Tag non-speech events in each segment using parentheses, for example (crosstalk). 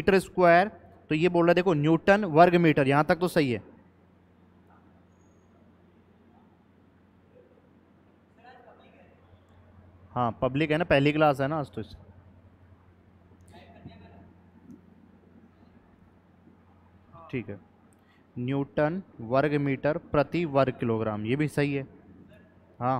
metre square तो ये बोल रहा है देखो न्यूटन वर्ग मीटर यहां तक तो सही है हाँ पब्लिक है ना पहली क्लास है ना आज तो इस ठीक है न्यूटन वर्ग मीटर प्रति वर्ग किलोग्राम ये भी सही है हाँ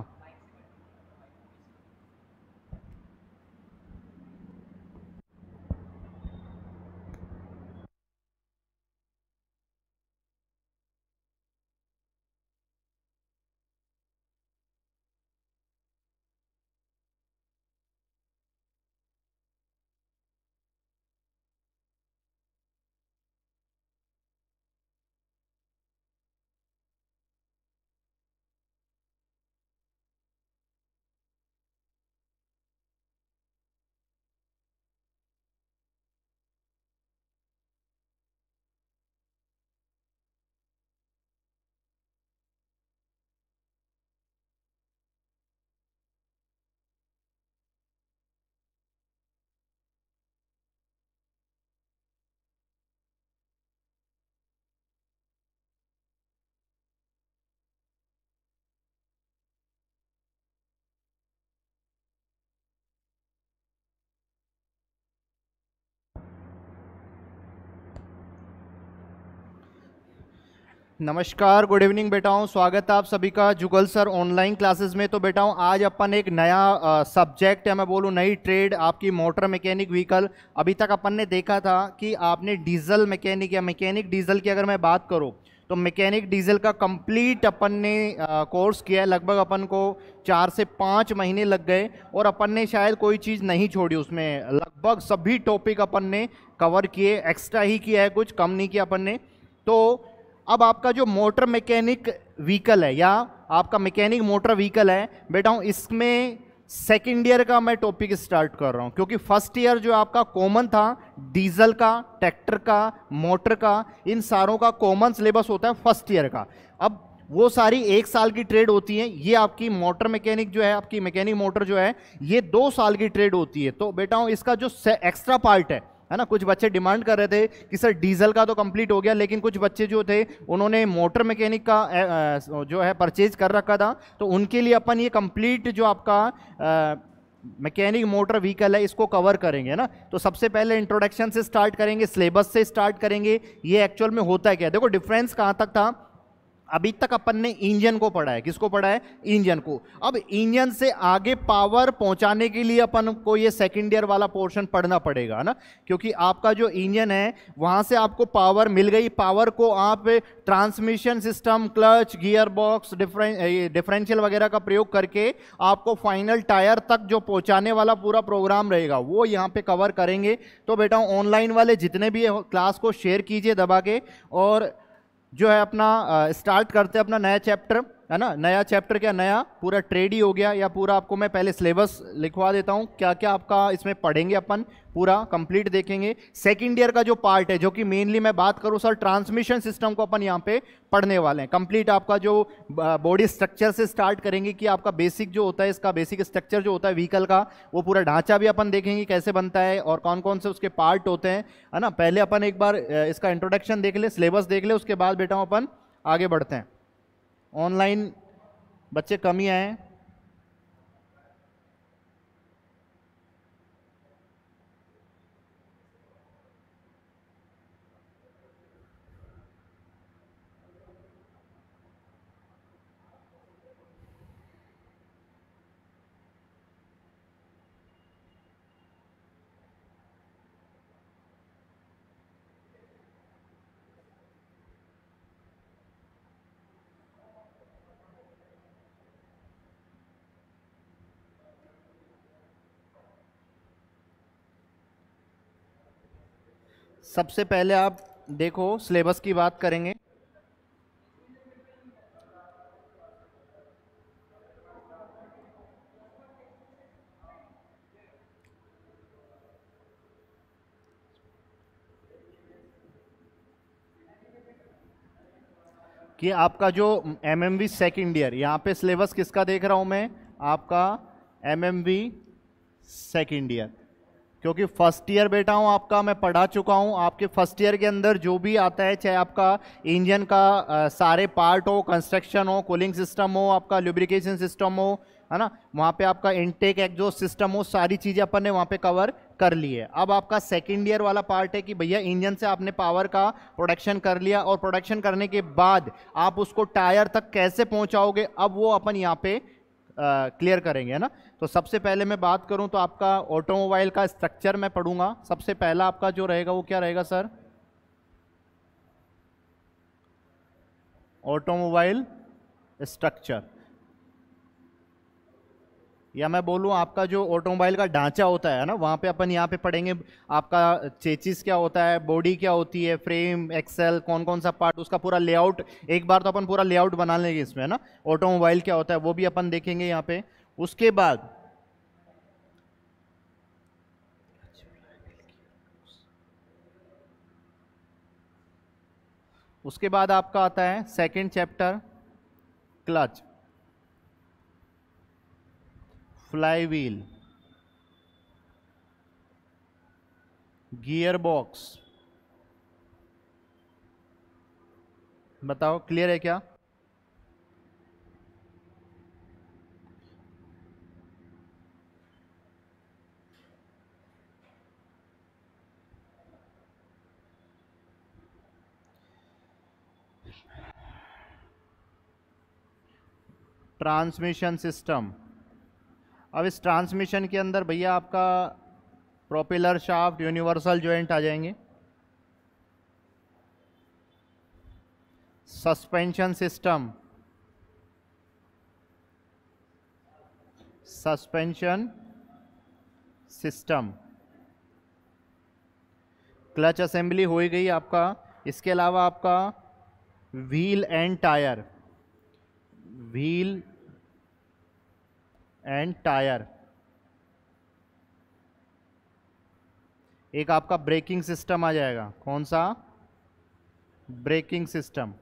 नमस्कार गुड इवनिंग बेटाओं स्वागत है आप सभी का जुगल सर ऑनलाइन क्लासेस में तो बेटाओं आज अपन एक नया सब्जेक्ट है मैं बोलूँ नई ट्रेड आपकी मोटर मैकेनिक व्हीकल अभी तक अपन ने देखा था कि आपने डीजल मैकेनिक या मैकेनिक डीजल की अगर मैं बात करूँ तो मैकेनिक डीजल का कंप्लीट अपन ने कोर्स किया है लगभग अपन को चार से पाँच महीने लग गए और अपन ने शायद कोई चीज़ नहीं छोड़ी उसमें लगभग सभी टॉपिक अपन ने कवर किए एक्स्ट्रा ही किया है कुछ कम नहीं किया अपन ने तो अब आपका जो मोटर मैकेनिक व्हीकल है या आपका मैकेनिक मोटर व्हीकल है बेटा हूँ इसमें सेकेंड ईयर का मैं टॉपिक स्टार्ट कर रहा हूँ क्योंकि फर्स्ट ईयर जो आपका कॉमन था डीजल का ट्रैक्टर का मोटर का इन सारों का कॉमन सिलेबस होता है फर्स्ट ईयर का अब वो सारी एक साल की ट्रेड होती है ये आपकी मोटर मैकेनिक जो है आपकी मैकेनिक मोटर जो है ये दो साल की ट्रेड होती है तो बेटा हूँ इसका जो एक्स्ट्रा पार्ट है है ना कुछ बच्चे डिमांड कर रहे थे कि सर डीजल का तो कंप्लीट हो गया लेकिन कुछ बच्चे जो थे उन्होंने मोटर मैकेनिक का जो है परचेज कर रखा था तो उनके लिए अपन ये कंप्लीट जो आपका मैकेनिक मोटर व्हीकल है इसको कवर करेंगे ना तो सबसे पहले इंट्रोडक्शन से स्टार्ट करेंगे सिलेबस से स्टार्ट करेंगे ये एक्चुअल में होता है क्या देखो डिफरेंस कहाँ तक था अभी तक अपन ने इंजन को पढ़ा है किसको पढ़ा है इंजन को अब इंजन से आगे पावर पहुंचाने के लिए अपन को ये सेकेंड ईयर वाला पोर्शन पढ़ना पड़ेगा ना क्योंकि आपका जो इंजन है वहाँ से आपको पावर मिल गई पावर को आप transmission system clutch gear box differen differential वगैरह का प्रयोग करके आपको फाइनल टायर तक जो पहुँचाने वाला पूरा प्रोग्राम रहेगा वो यहाँ पर कवर करेंगे तो बेटा ऑनलाइन वाले जितने भी क्लास को शेयर कीजिए दबा के और जो है अपना स्टार्ट करते हैं अपना नया चैप्टर है ना नया चैप्टर क्या नया पूरा ट्रेड ही हो गया या पूरा आपको मैं पहले सिलेबस लिखवा देता हूँ क्या क्या आपका इसमें पढ़ेंगे अपन पूरा कंप्लीट देखेंगे सेकेंड ईयर का जो पार्ट है जो कि मेनली मैं बात करूँ सर ट्रांसमिशन सिस्टम को अपन यहाँ पे पढ़ने वाले हैं कंप्लीट आपका जो बॉडी स्ट्रक्चर से स्टार्ट करेंगे कि आपका बेसिक जो होता है इसका बेसिक स्ट्रक्चर जो होता है व्हीकल का वो पूरा ढांचा भी अपन देखेंगे कैसे बनता है और कौन कौन से उसके पार्ट होते हैं है ना पहले अपन एक बार इसका इंट्रोडक्शन देख ले सिलेबस देख ले उसके बाद बेटा अपन आगे बढ़ते हैं ऑनलाइन बच्चे कम ही आए सबसे पहले आप देखो सिलेबस की बात करेंगे कि आपका जो M M V second year यहाँ पे सिलेबस किसका देख रहा हूँ मैं आपका M M V second year क्योंकि फर्स्ट ईयर बेटा हूँ आपका मैं पढ़ा चुका हूँ आपके फर्स्ट ईयर के अंदर जो भी आता है चाहे आपका इंजन का आ, सारे पार्ट हो कंस्ट्रक्शन हो कूलिंग सिस्टम हो आपका लुब्रिकेशन सिस्टम हो है ना वहाँ पे आपका इनटेक जो सिस्टम हो सारी चीज़ें अपन ने वहाँ पे कवर कर ली है अब आपका सेकेंड ईयर वाला पार्ट है कि भैया इंजन से आपने पावर का प्रोडक्शन कर लिया और प्रोडक्शन करने के बाद आप उसको टायर तक कैसे पहुँचाओगे अब वो अपन यहाँ पर क्लियर करेंगे है ना तो सबसे पहले मैं बात करूं तो आपका ऑटोमोबाइल का स्ट्रक्चर मैं पढ़ूंगा सबसे पहला आपका जो रहेगा वो क्या रहेगा सर ऑटोमोबाइल स्ट्रक्चर या मैं बोलूँ आपका जो ऑटोमोबाइल का ढांचा होता है ना वहाँ पे अपन यहाँ पे पढ़ेंगे आपका चेचिस क्या होता है बॉडी क्या होती है फ्रेम एक्सेल कौन कौन सा पार्ट उसका पूरा लेआउट एक बार तो अपन पूरा लेआउट बना लेंगे इसमें है ना ऑटोमोबाइल क्या होता है वो भी अपन देखेंगे यहाँ पे उसके बाद उसके बाद आपका आता है second chapter clutch wheel gear box बताओ क्लियर है क्या ट्रांसमिशन सिस्टम अब इस ट्रांसमिशन के अंदर भैया आपका प्रोपेलर शाफ्ट यूनिवर्सल जॉइंट आ जाएंगे suspension system suspension system clutch assembly हो ही गई आपका इसके अलावा आपका wheel and tyre wheel and tyre एक आपका ब्रेकिंग सिस्टम आ जाएगा कौन सा ब्रेकिंग सिस्टम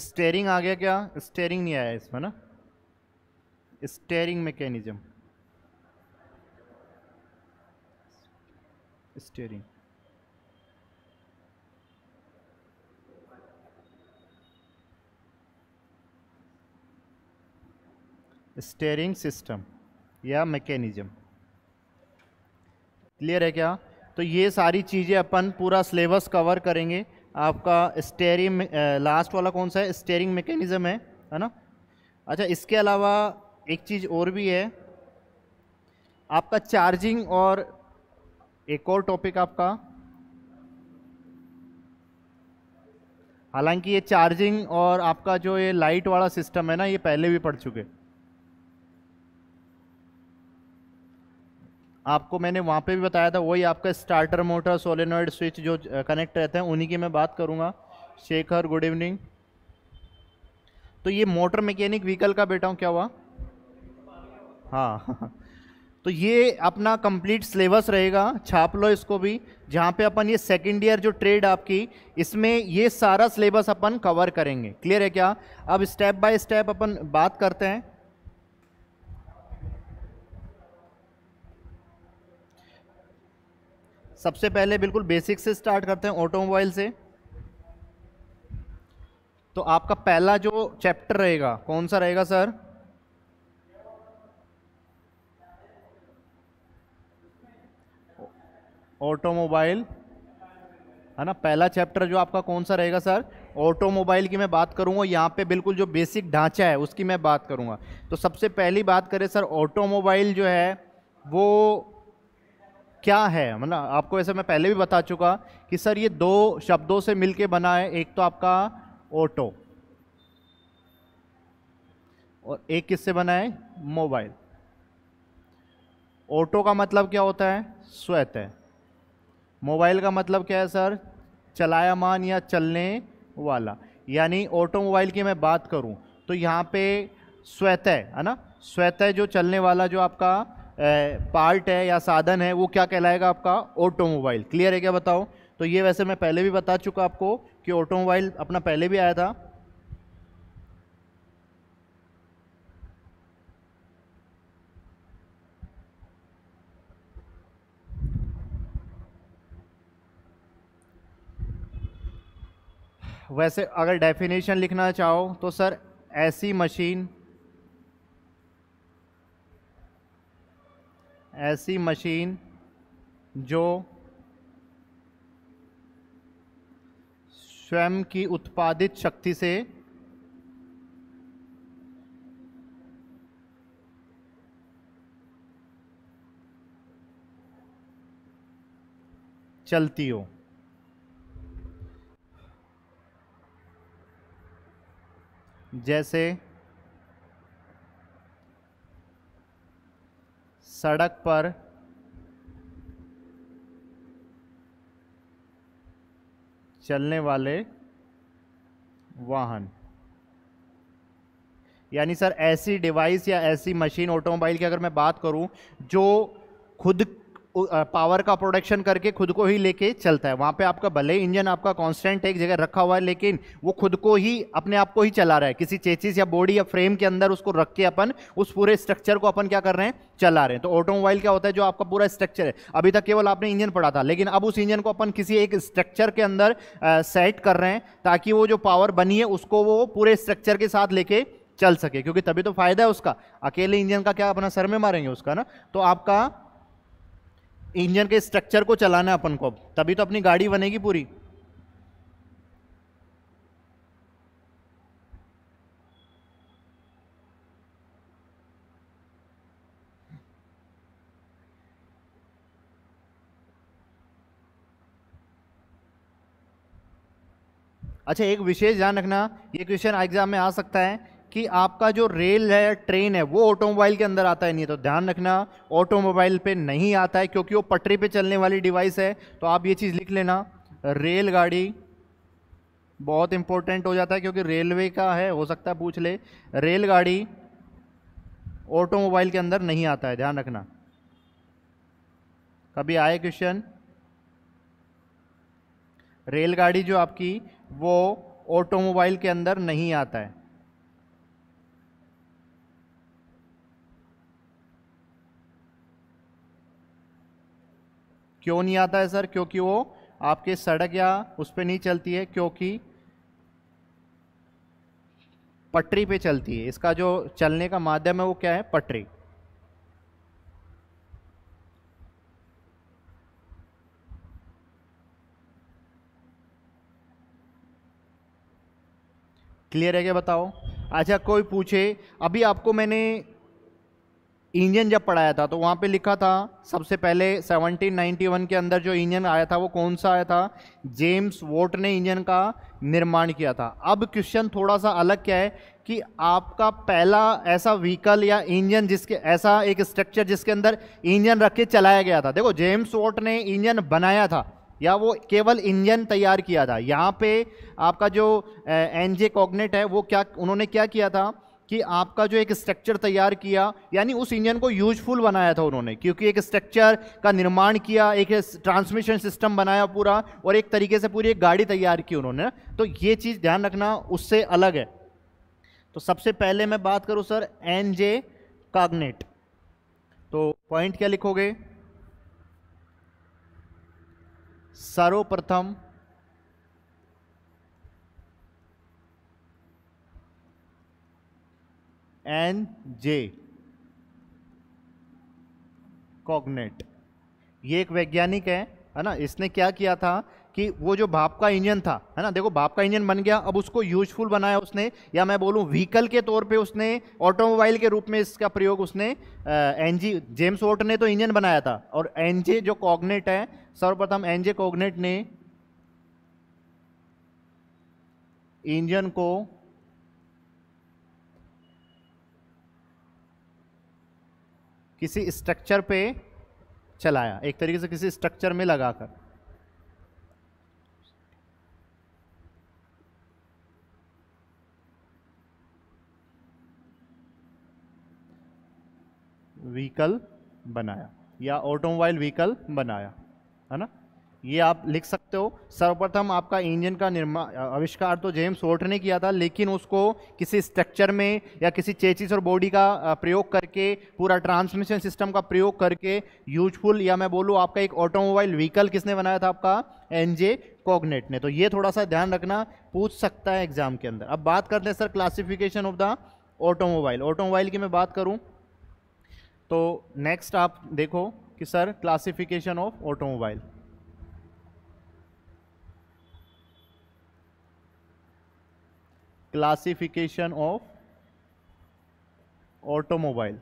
स्टेयरिंग आ गया क्या स्टेयरिंग नहीं आया इसमें ना steering mechanism steering steering system या मैकेनिज्म क्लियर है क्या तो ये सारी चीज़ें अपन पूरा सिलेबस कवर करेंगे आपका स्टेयरिंग लास्ट वाला कौन सा है स्टेयरिंग मैकेनिज़्म है है ना अच्छा इसके अलावा एक चीज़ और भी है आपका चार्जिंग और एक और टॉपिक आपका हालांकि ये चार्जिंग और आपका जो ये लाइट वाला सिस्टम है ना ये पहले भी पढ़ चुके आपको मैंने वहाँ पे भी बताया था वही आपका स्टार्टर मोटर सोलेनोइड स्विच जो कनेक्ट रहते हैं उन्हीं की मैं बात करूँगा शेखर गुड इवनिंग तो ये मोटर मैकेनिक व्हीकल का बेटा हूँ क्या हुआ हाँ (laughs) तो ये अपना कंप्लीट सिलेबस रहेगा छाप लो इसको भी जहाँ पे अपन ये सेकंड ईयर जो ट्रेड आपकी इसमें ये सारा सिलेबस अपन कवर करेंगे क्लियर है क्या अब स्टेप बाय स्टेप अपन बात करते हैं सबसे पहले बिल्कुल बेसिक से स्टार्ट करते हैं ऑटोमोबाइल से तो आपका पहला जो चैप्टर रहेगा कौन सा रहेगा सर ऑटोमोबाइल है ना पहला चैप्टर जो आपका कौन सा रहेगा सर ऑटोमोबाइल की मैं बात करूंगा यहाँ पे बिल्कुल जो बेसिक ढांचा है उसकी मैं बात करूंगा तो सबसे पहली बात करें सर ऑटोमोबाइल जो है वो क्या है मतलब आपको वैसे मैं पहले भी बता चुका कि सर ये दो शब्दों से मिलके बना है एक तो आपका ऑटो और एक किससे बना है मोबाइल ऑटो का मतलब क्या होता है स्वेत है मोबाइल का मतलब क्या है सर चलायामान या चलने वाला यानी ऑटोमोबाइल की मैं बात करूं तो यहाँ पे स्वेत है ना है जो चलने वाला जो आपका पार्ट है या साधन है वो क्या कहलाएगा आपका ऑटोमोबाइल क्लियर है क्या बताओ तो ये वैसे मैं पहले भी बता चुका आपको कि ऑटोमोबाइल अपना पहले भी आया था वैसे अगर डेफिनेशन लिखना चाहो तो सर ऐसी मशीन ऐसी मशीन जो स्वयं की उत्पादित शक्ति से चलती हो जैसे सड़क पर चलने वाले वाहन यानी सर ऐसी डिवाइस या ऐसी मशीन ऑटोमोबाइल की अगर मैं बात करूं जो खुद पावर का प्रोडक्शन करके खुद को ही लेके चलता है वहाँ पे आपका भले इंजन आपका कांस्टेंट एक जगह रखा हुआ है लेकिन वो खुद को ही अपने आप को ही चला रहा है किसी चेचिस या बॉडी या फ्रेम के अंदर उसको रख के अपन उस पूरे स्ट्रक्चर को अपन क्या कर रहे हैं चला रहे हैं तो ऑटोमोबाइल क्या होता है जो आपका पूरा स्ट्रक्चर है अभी तक केवल आपने इंजन पढ़ा था लेकिन अब उस इंजन को अपन किसी एक स्ट्रक्चर के अंदर सेट कर रहे हैं ताकि वो जो पावर बनी है उसको वो पूरे स्ट्रक्चर के साथ लेके चल सके क्योंकि तभी तो फायदा है उसका अकेले इंजन का क्या अपना सर में मारेंगे उसका ना तो आपका इंजन के स्ट्रक्चर को चलाना है अपन को तभी तो अपनी गाड़ी बनेगी पूरी अच्छा एक विशेष ध्यान रखना ये क्वेश्चन एग्जाम में आ सकता है कि आपका जो रेल है ट्रेन है वो ऑटोमोबाइल के अंदर आता है नहीं तो ध्यान रखना ऑटोमोबाइल पे नहीं आता है क्योंकि वो पटरी पे चलने वाली डिवाइस है तो आप ये चीज़ लिख लेना रेलगाड़ी बहुत इंपॉर्टेंट हो जाता है क्योंकि रेलवे का है हो सकता है पूछ ले रेलगाड़ी ऑटोमोबाइल के अंदर नहीं आता है ध्यान रखना कभी आए क्वेश्चन रेलगाड़ी जो आपकी वो ऑटोमोबाइल के अंदर नहीं आता है क्यों नहीं आता है सर क्योंकि वो आपके सड़क या उस पर नहीं चलती है क्योंकि पटरी पे चलती है इसका जो चलने का माध्यम है वो क्या है पटरी क्लियर है क्या बताओ अच्छा कोई पूछे अभी आपको मैंने इंजन जब पढ़ाया था तो वहाँ पे लिखा था सबसे पहले 1791 के अंदर जो इंजन आया था वो कौन सा आया था जेम्स वोट ने इंजन का निर्माण किया था अब क्वेश्चन थोड़ा सा अलग क्या है कि आपका पहला ऐसा व्हीकल या इंजन जिसके ऐसा एक स्ट्रक्चर जिसके अंदर इंजन रख के चलाया गया था देखो जेम्स वोट ने इंजन बनाया था या वो केवल इंजन तैयार किया था यहाँ पे आपका जो एन जे कॉग्नेट है वो क्या उन्होंने क्या किया था कि आपका जो एक स्ट्रक्चर तैयार किया यानी उस इंजन को यूजफुल बनाया था उन्होंने क्योंकि एक स्ट्रक्चर का निर्माण किया एक ट्रांसमिशन सिस्टम बनाया पूरा और एक तरीके से पूरी एक गाड़ी तैयार की उन्होंने तो ये चीज़ ध्यान रखना उससे अलग है तो सबसे पहले मैं बात करूँ सर एन जे कागनेट तो पॉइंट क्या लिखोगे सर्वप्रथम एन जे कॉग्नेट ये एक वैज्ञानिक है है ना इसने क्या किया था कि वो जो भाप का इंजन था है ना देखो भाप का इंजन बन गया अब उसको यूजफुल बनाया उसने या मैं बोलूँ व्हीकल के तौर पे उसने ऑटोमोबाइल के रूप में इसका प्रयोग उसने एन जी जेम्स वोट ने तो इंजन बनाया था और एन जे जो कॉग्नेट है सर्वप्रथम एन जे कॉग्नेट ने इंजन को किसी स्ट्रक्चर पे चलाया एक तरीके से किसी स्ट्रक्चर में लगाकर व्हीकल बनाया या ऑटोमोबाइल व्हीकल बनाया है ना ये आप लिख सकते हो सर्वप्रथम आपका इंजन का निर्माण आविष्कार तो जेम्स वोल्ट ने किया था लेकिन उसको किसी स्ट्रक्चर में या किसी चेचिस और बॉडी का प्रयोग करके पूरा ट्रांसमिशन सिस्टम का प्रयोग करके यूजफुल या मैं बोलूँ आपका एक ऑटोमोबाइल व्हीकल किसने बनाया था आपका एन जे कॉगनेट ने तो ये थोड़ा सा ध्यान रखना पूछ सकता है एग्जाम के अंदर अब बात करते हैं sir classification of the automobile automobile की मैं बात करूँ तो नेक्स्ट आप देखो कि sir classification of automobile classification of automobile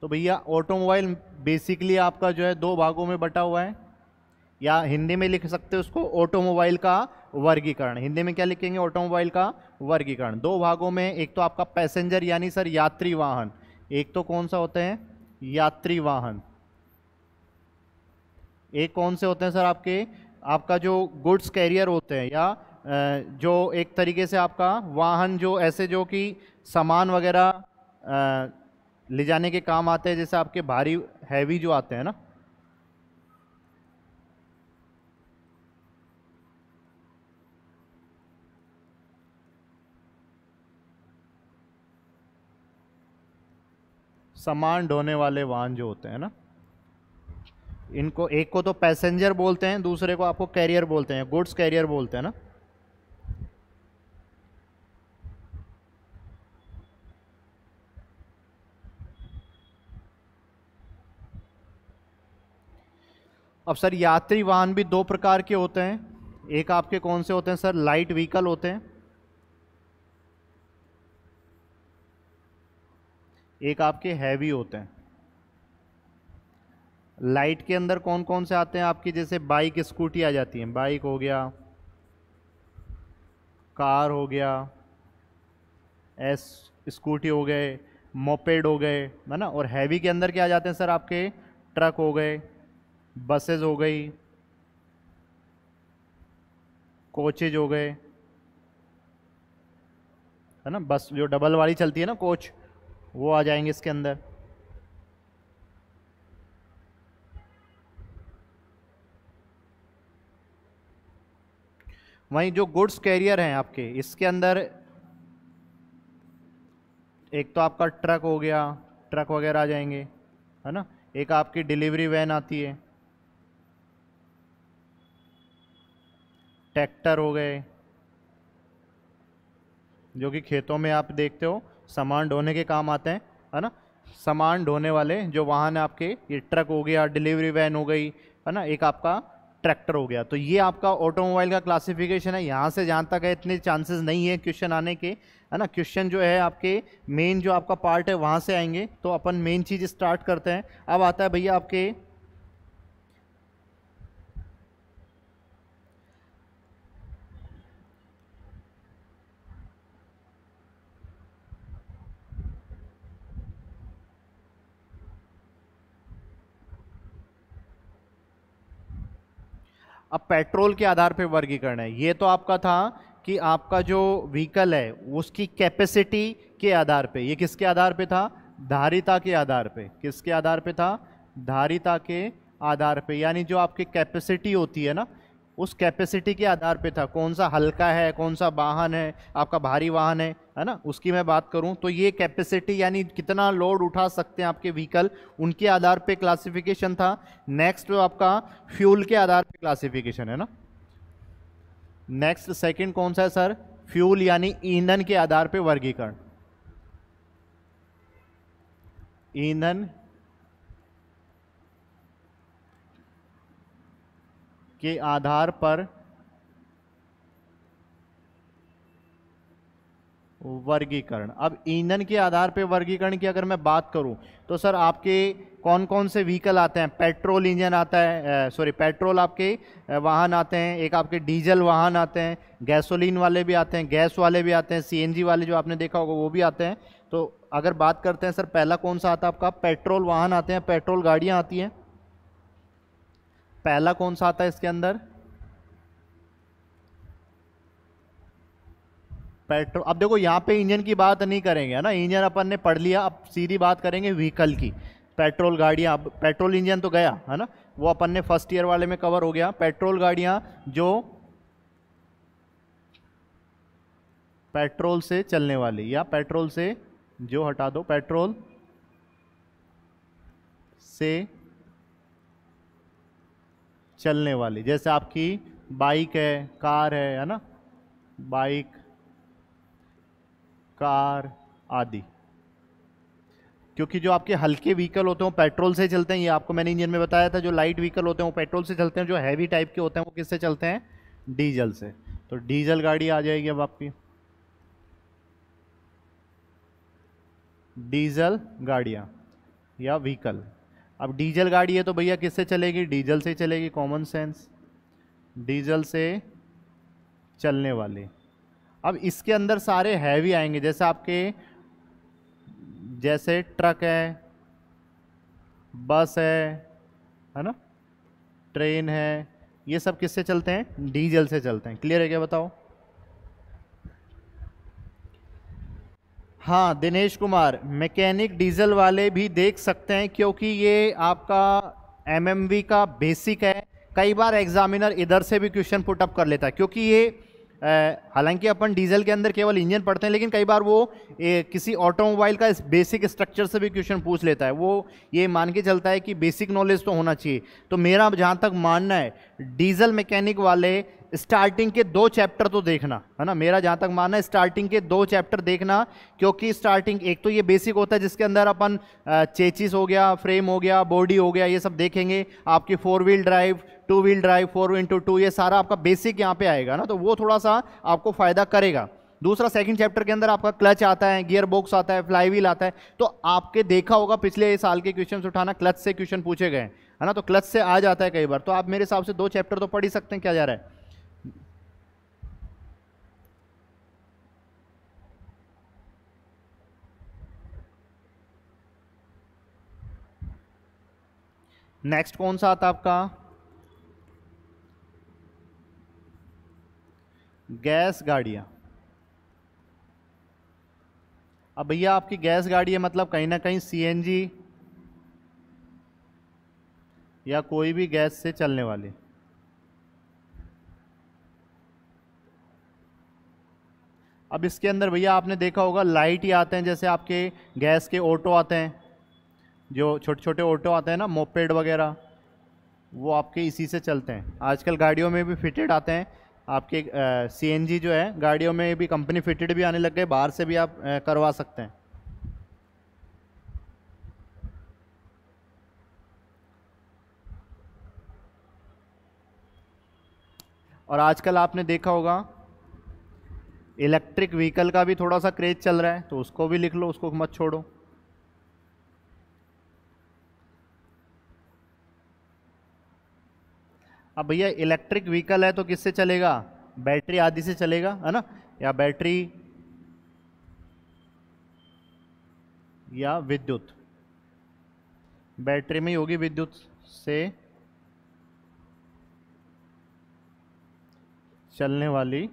तो भैया ऑटोमोबाइल बेसिकली आपका जो है दो भागों में बटा हुआ है या हिंदी में लिख सकते हैं उसको ऑटोमोबाइल का वर्गीकरण हिंदी में क्या लिखेंगे ऑटोमोबाइल का वर्गीकरण दो भागों में एक तो आपका पैसेंजर यानी सर यात्री वाहन एक तो कौन सा होते हैं यात्री वाहन एक कौन से होते हैं सर आपके आपका जो गुड्स कैरियर होते हैं या जो एक तरीके से आपका वाहन जो ऐसे जो कि सामान वगैरह ले जाने के काम आते हैं जैसे आपके भारी हैवी जो आते हैं ना सामान ढोने वाले वाहन जो होते हैं ना इनको एक को तो पैसेंजर बोलते हैं दूसरे को आपको कैरियर बोलते हैं गुड्स कैरियर बोलते हैं ना अब सर यात्री वाहन भी दो प्रकार के होते हैं एक आपके कौन से होते हैं सर लाइट व्हीकल होते हैं एक आपके हैवी होते हैं लाइट के अंदर कौन कौन से आते हैं आपकी जैसे बाइक स्कूटी आ जाती है बाइक हो गया कार हो गया एस स्कूटी हो गए मोपेड हो गए है ना और हैवी के अंदर क्या आ जाते हैं सर आपके ट्रक हो गए बसेज हो गई कोचेज हो गए है ना बस जो डबल वाली चलती है ना कोच वो आ जाएंगे इसके अंदर वहीं जो गुड्स कैरियर हैं आपके इसके अंदर एक तो आपका ट्रक हो गया ट्रक वगैरह आ जाएंगे है ना एक आपकी डिलीवरी वैन आती है ट्रैक्टर हो गए जो कि खेतों में आप देखते हो सामान ढोने के काम आते हैं है ना सामान ढोने वाले जो वाहन आपके ये ट्रक हो गया डिलीवरी वैन हो गई है ना एक आपका ट्रैक्टर हो गया तो ये आपका ऑटोमोबाइल का क्लासिफिकेशन है यहाँ से जहाँ तक है इतने चांसेस नहीं है क्वेश्चन आने के है ना क्वेश्चन जो है आपके मेन जो आपका पार्ट है वहाँ से आएंगे तो अपन मेन चीज़ स्टार्ट करते हैं अब आता है भैया आपके अब पेट्रोल के आधार पे वर्गीकरण है ये तो आपका था कि आपका जो व्हीकल है उसकी कैपेसिटी के आधार पे ये किसके आधार पे था धारिता के आधार पे किसके आधार पे था धारिता के आधार पे यानी जो आपकी कैपेसिटी होती है ना उस कैपेसिटी के आधार पे था कौन सा हल्का है कौन सा वाहन है आपका भारी वाहन है है ना उसकी मैं बात करूं तो ये कैपेसिटी यानी कितना लोड उठा सकते हैं आपके व्हीकल उनके आधार पे क्लासिफिकेशन था नेक्स्ट आपका फ्यूल के आधार पे क्लासिफिकेशन है ना नेक्स्ट सेकंड कौन सा है सर फ्यूल यानी ईंधन के आधार पे वर्गीकरण ईंधन के आधार पर वर्गीकरण अब ईंधन के आधार पर वर्गीकरण की अगर मैं बात करूं तो सर आपके कौन कौन से व्हीकल आते हैं पेट्रोल इंजन आता है सॉरी पेट्रोल आपके वाहन आते हैं एक आपके डीजल वाहन आते हैं गैसोलीन वाले भी आते हैं गैस वाले भी आते हैं सीएनजी वाले जो आपने देखा होगा वो भी आते हैं तो अगर बात करते हैं सर पहला कौन सा आता है आपका पेट्रोल वाहन आते हैं पेट्रोल गाड़ियाँ आती हैं पहला कौन सा आता है इसके अंदर पेट्रोल अब देखो यहाँ पे इंजन की बात नहीं करेंगे है ना इंजन अपन ने पढ़ लिया अब सीधी बात करेंगे व्हीकल की पेट्रोल गाड़ियाँ अब पेट्रोल इंजन तो गया है ना वो अपन ने फर्स्ट ईयर वाले में कवर हो गया पेट्रोल गाड़ियाँ जो पेट्रोल से चलने वाली या पेट्रोल से जो हटा दो पेट्रोल से चलने वाली जैसे आपकी बाइक है कार है है ना बाइक कार आदि क्योंकि जो आपके हल्के व्हीकल होते हैं वो पेट्रोल से चलते हैं ये आपको मैंने इंजन में बताया था जो लाइट व्हीकल होते हैं वो पेट्रोल से चलते हैं जो हैवी टाइप के होते हैं वो किससे चलते हैं डीजल से तो डीजल गाड़ी आ जाएगी अब आपकी डीजल गाड़ियाँ या व्हीकल अब डीजल गाड़ी है तो भैया किससे चलेगी डीजल से चलेगी कॉमन सेंस डीजल से चलने वाली अब इसके अंदर सारे हैवी आएंगे जैसे आपके जैसे ट्रक है बस है है ना ट्रेन है ये सब किससे चलते हैं डीजल से चलते हैं क्लियर है क्या बताओ हाँ दिनेश कुमार मैकेनिक डीजल वाले भी देख सकते हैं क्योंकि ये आपका एमएमवी का बेसिक है कई बार एग्जामिनर इधर से भी क्वेश्चन पुटअप कर लेता है क्योंकि ये हालांकि अपन डीजल के अंदर केवल इंजन पढ़ते हैं लेकिन कई बार वो ए, किसी ऑटोमोबाइल का बेसिक स्ट्रक्चर से भी क्वेश्चन पूछ लेता है वो ये मान के चलता है कि बेसिक नॉलेज तो होना चाहिए तो मेरा जहाँ तक मानना है डीजल मैकेनिक वाले स्टार्टिंग के दो चैप्टर तो देखना है ना मेरा जहाँ तक मानना है स्टार्टिंग के दो चैप्टर देखना क्योंकि स्टार्टिंग एक तो ये बेसिक होता है जिसके अंदर अपन चेचिस हो गया फ्रेम हो गया बॉडी हो गया ये सब देखेंगे आपकी four wheel drive two wheel drive four into two ये सारा आपका बेसिक यहाँ पे आएगा ना तो वो थोड़ा सा आपको फ़ायदा करेगा दूसरा सेकंड चैप्टर के अंदर आपका क्लच आता है गियर बॉक्स आता है फ्लाई व्हील आता है तो आपके देखा होगा पिछले साल के क्वेश्चन उठाना क्लच से क्वेश्चन पूछे गए है ना तो क्लच से आ जाता है कई बार तो आप मेरे हिसाब से दो चैप्टर तो पढ़ ही सकते हैं क्या जा रहा है नेक्स्ट कौन सा आता आपका गैस गाड़ियाँ अब भैया आपकी गैस गाड़ी है मतलब कहीं ना कहीं सीएनजी या कोई भी गैस से चलने वाली अब इसके अंदर भैया आपने देखा होगा लाइट ही आते हैं जैसे आपके गैस के ऑटो आते हैं जो छोटे छोटे ऑटो आते हैं ना मोपेड वगैरह वो आपके इसी से चलते हैं आजकल गाड़ियों में भी फिटेड आते हैं आपके सी जो है गाड़ियों में भी कंपनी फिटेड भी आने लग गए बाहर से भी आप आ, करवा सकते हैं और आजकल आपने देखा होगा इलेक्ट्रिक व्हीकल का भी थोड़ा सा क्रेज चल रहा है तो उसको भी लिख लो उसको मत छोड़ो अब भैया इलेक्ट्रिक व्हीकल है तो किससे चलेगा बैटरी आदि से चलेगा है ना या बैटरी या विद्युत बैटरी में होगी विद्युत से चलने वाली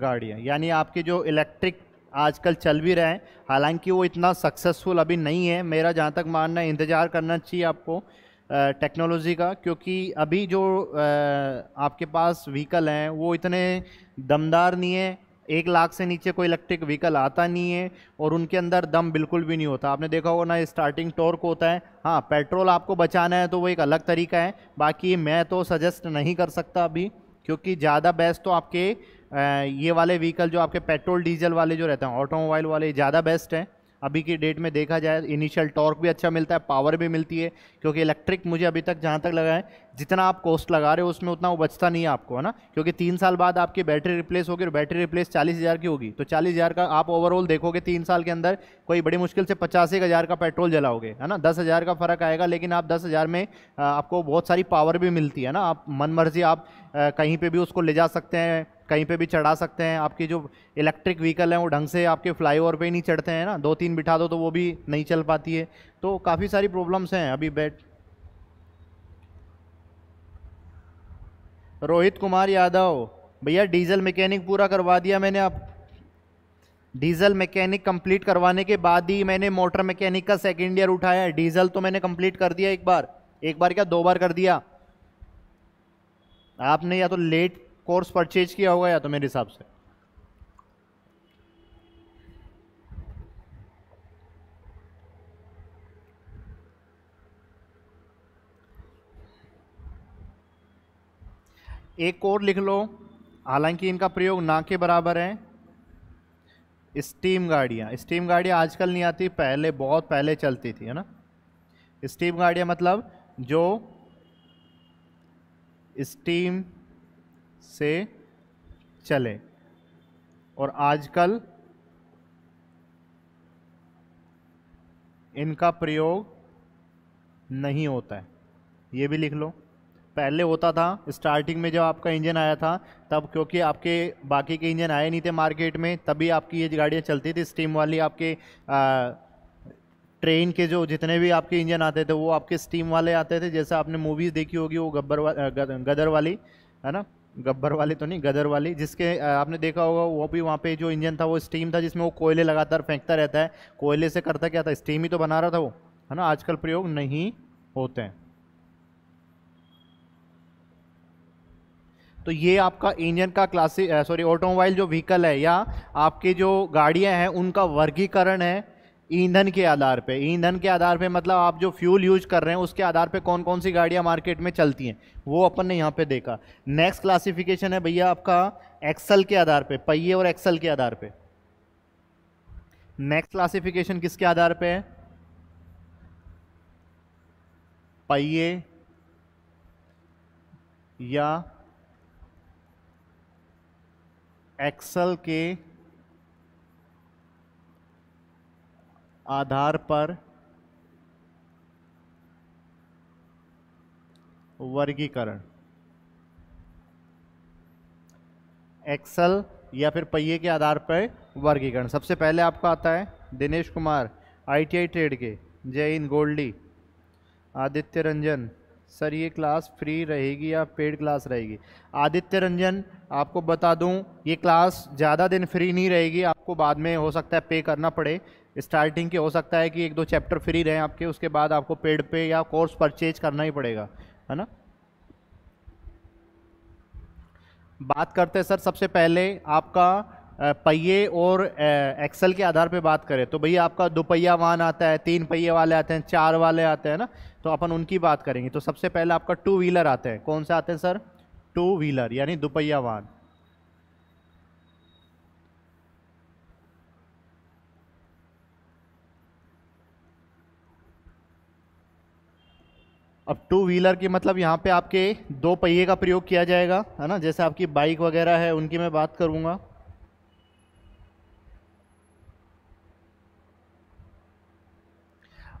गाड़ियाँ यानी आपके जो इलेक्ट्रिक आजकल चल भी रहे हैं हालांकि वो इतना सक्सेसफुल अभी नहीं है मेरा जहाँ तक मानना है इंतज़ार करना चाहिए आपको टेक्नोलॉजी का क्योंकि अभी जो आपके पास व्हीकल हैं वो इतने दमदार नहीं है एक लाख से नीचे कोई इलेक्ट्रिक व्हीकल आता नहीं है और उनके अंदर दम बिल्कुल भी नहीं होता आपने देखा होगा ना स्टार्टिंग टॉर्क होता है हाँ पेट्रोल आपको बचाना है तो वो एक अलग तरीका है बाकी मैं तो सजेस्ट नहीं कर सकता अभी क्योंकि ज़्यादा बेस्ट तो आपके ये वाले व्हीकल जो आपके पेट्रोल डीजल वाले जो रहते हैं ऑटोमोबाइल वाले ज़्यादा बेस्ट हैं अभी की डेट में देखा जाए इनिशियल टॉर्क भी अच्छा मिलता है पावर भी मिलती है क्योंकि इलेक्ट्रिक मुझे अभी तक जहाँ तक लगा है जितना आप कॉस्ट लगा रहे हो उसमें उतना वो बचता नहीं है आपको है ना क्योंकि तीन साल बाद आपकी बैटरी रिप्लेस होगी और बैटरी रिप्लेस चालीस हज़ार की होगी तो चालीस हज़ार का आप ओवरऑल देखोगे तीन साल के अंदर कोई बड़ी मुश्किल से पचास एक हज़ार का पेट्रोल जलाओगे है ना दस हज़ार का फ़र्क आएगा लेकिन आप दस हज़ार में आपको बहुत सारी पावर भी मिलती है ना आप मन मर्जी आप कहीं पर भी उसको ले जा सकते हैं कहीं पे भी चढ़ा सकते हैं आपकी जो इलेक्ट्रिक व्हीकल हैं वो ढंग से आपके फ्लाई ओवर पर ही नहीं चढ़ते हैं ना दो तीन बिठा दो तो वो भी नहीं चल पाती है तो काफ़ी सारी प्रॉब्लम्स हैं अभी बैट रोहित कुमार यादव भैया डीजल मैकेनिक पूरा करवा दिया मैंने आप डीजल मैकेनिक कंप्लीट करवाने के बाद ही मैंने मोटर मैकेनिक का सेकेंड ईयर उठाया है डीजल तो मैंने कंप्लीट कर दिया एक बार एक बार क्या दो बार कर दिया आपने या तो लेट कोर्स परचेज किया होगा या तो मेरे हिसाब से एक और लिख लो हालांकि इनका प्रयोग ना के बराबर है स्टीम गाड़ियाँ स्टीम गाड़ियाँ आजकल नहीं आती पहले बहुत पहले चलती थी है ना स्टीम गाड़ियाँ मतलब जो स्टीम से चले और आजकल इनका प्रयोग नहीं होता है ये भी लिख लो पहले होता था स्टार्टिंग में जब आपका इंजन आया था तब क्योंकि आपके बाकी के इंजन आए नहीं थे मार्केट में तभी आपकी ये गाड़ियाँ चलती थी स्टीम वाली आपके आ, ट्रेन के जो जितने भी आपके इंजन आते थे वो आपके स्टीम वाले आते थे जैसे आपने मूवीज़ देखी होगी वो गब्बर वा, गदर वाली है ना गब्बर वाली तो नहीं गदर वाली जिसके आपने देखा होगा वो भी वहाँ पे जो इंजन था वो स्टीम था जिसमें वो कोयले लगातार फेंकता रहता है कोयले से करता क्या था स्टीम ही तो बना रहा था वो है ना आजकल प्रयोग नहीं होते हैं तो ये आपका इंजन का क्लासिक सॉरी ऑटोमोबाइल जो व्हीकल है या आपके जो गाड़ियाँ हैं उनका वर्गीकरण है ईंधन के आधार पे ईंधन के आधार पे मतलब आप जो फ्यूल यूज कर रहे हैं उसके आधार पे कौन कौन सी गाड़ियाँ मार्केट में चलती हैं वो अपन ने यहाँ पे देखा नेक्स्ट क्लासिफिकेशन है भैया आपका एक्सल के आधार पे पहिए और एक्सल के आधार पे नेक्स्ट क्लासिफिकेशन किसके आधार पे है पहिए या एक्सल के आधार पर वर्गीकरण एक्सल या फिर पहिए के आधार पर वर्गीकरण सबसे पहले आपका आता है दिनेश कुमार आईटीआई ट्रेड के join Goldi Aditya Ranjan sir ये क्लास फ्री रहेगी या पेड क्लास रहेगी आदित्य रंजन आपको बता दूं ये क्लास ज़्यादा दिन फ्री नहीं रहेगी आपको बाद में हो सकता है पे करना पड़े स्टार्टिंग के हो सकता है कि एक दो चैप्टर फ्री रहें आपके उसके बाद आपको पेड पे या कोर्स परचेज करना ही पड़ेगा है ना बात करते हैं सर सबसे पहले आपका पहिए और एक्सल के आधार पे बात करें तो भैया आपका दोपहिया वाहन आता है तीन पहिए वाले आते हैं चार वाले आते हैं ना तो अपन उनकी बात करेंगे तो सबसे पहले आपका टू व्हीलर आते हैं कौन से आते हैं सर टू व्हीलर यानी दोपहिया वाहन अब टू व्हीलर की मतलब यहाँ पे आपके दो पहिए का प्रयोग किया जाएगा है ना जैसे आपकी बाइक वगैरह है उनकी मैं बात करूँगा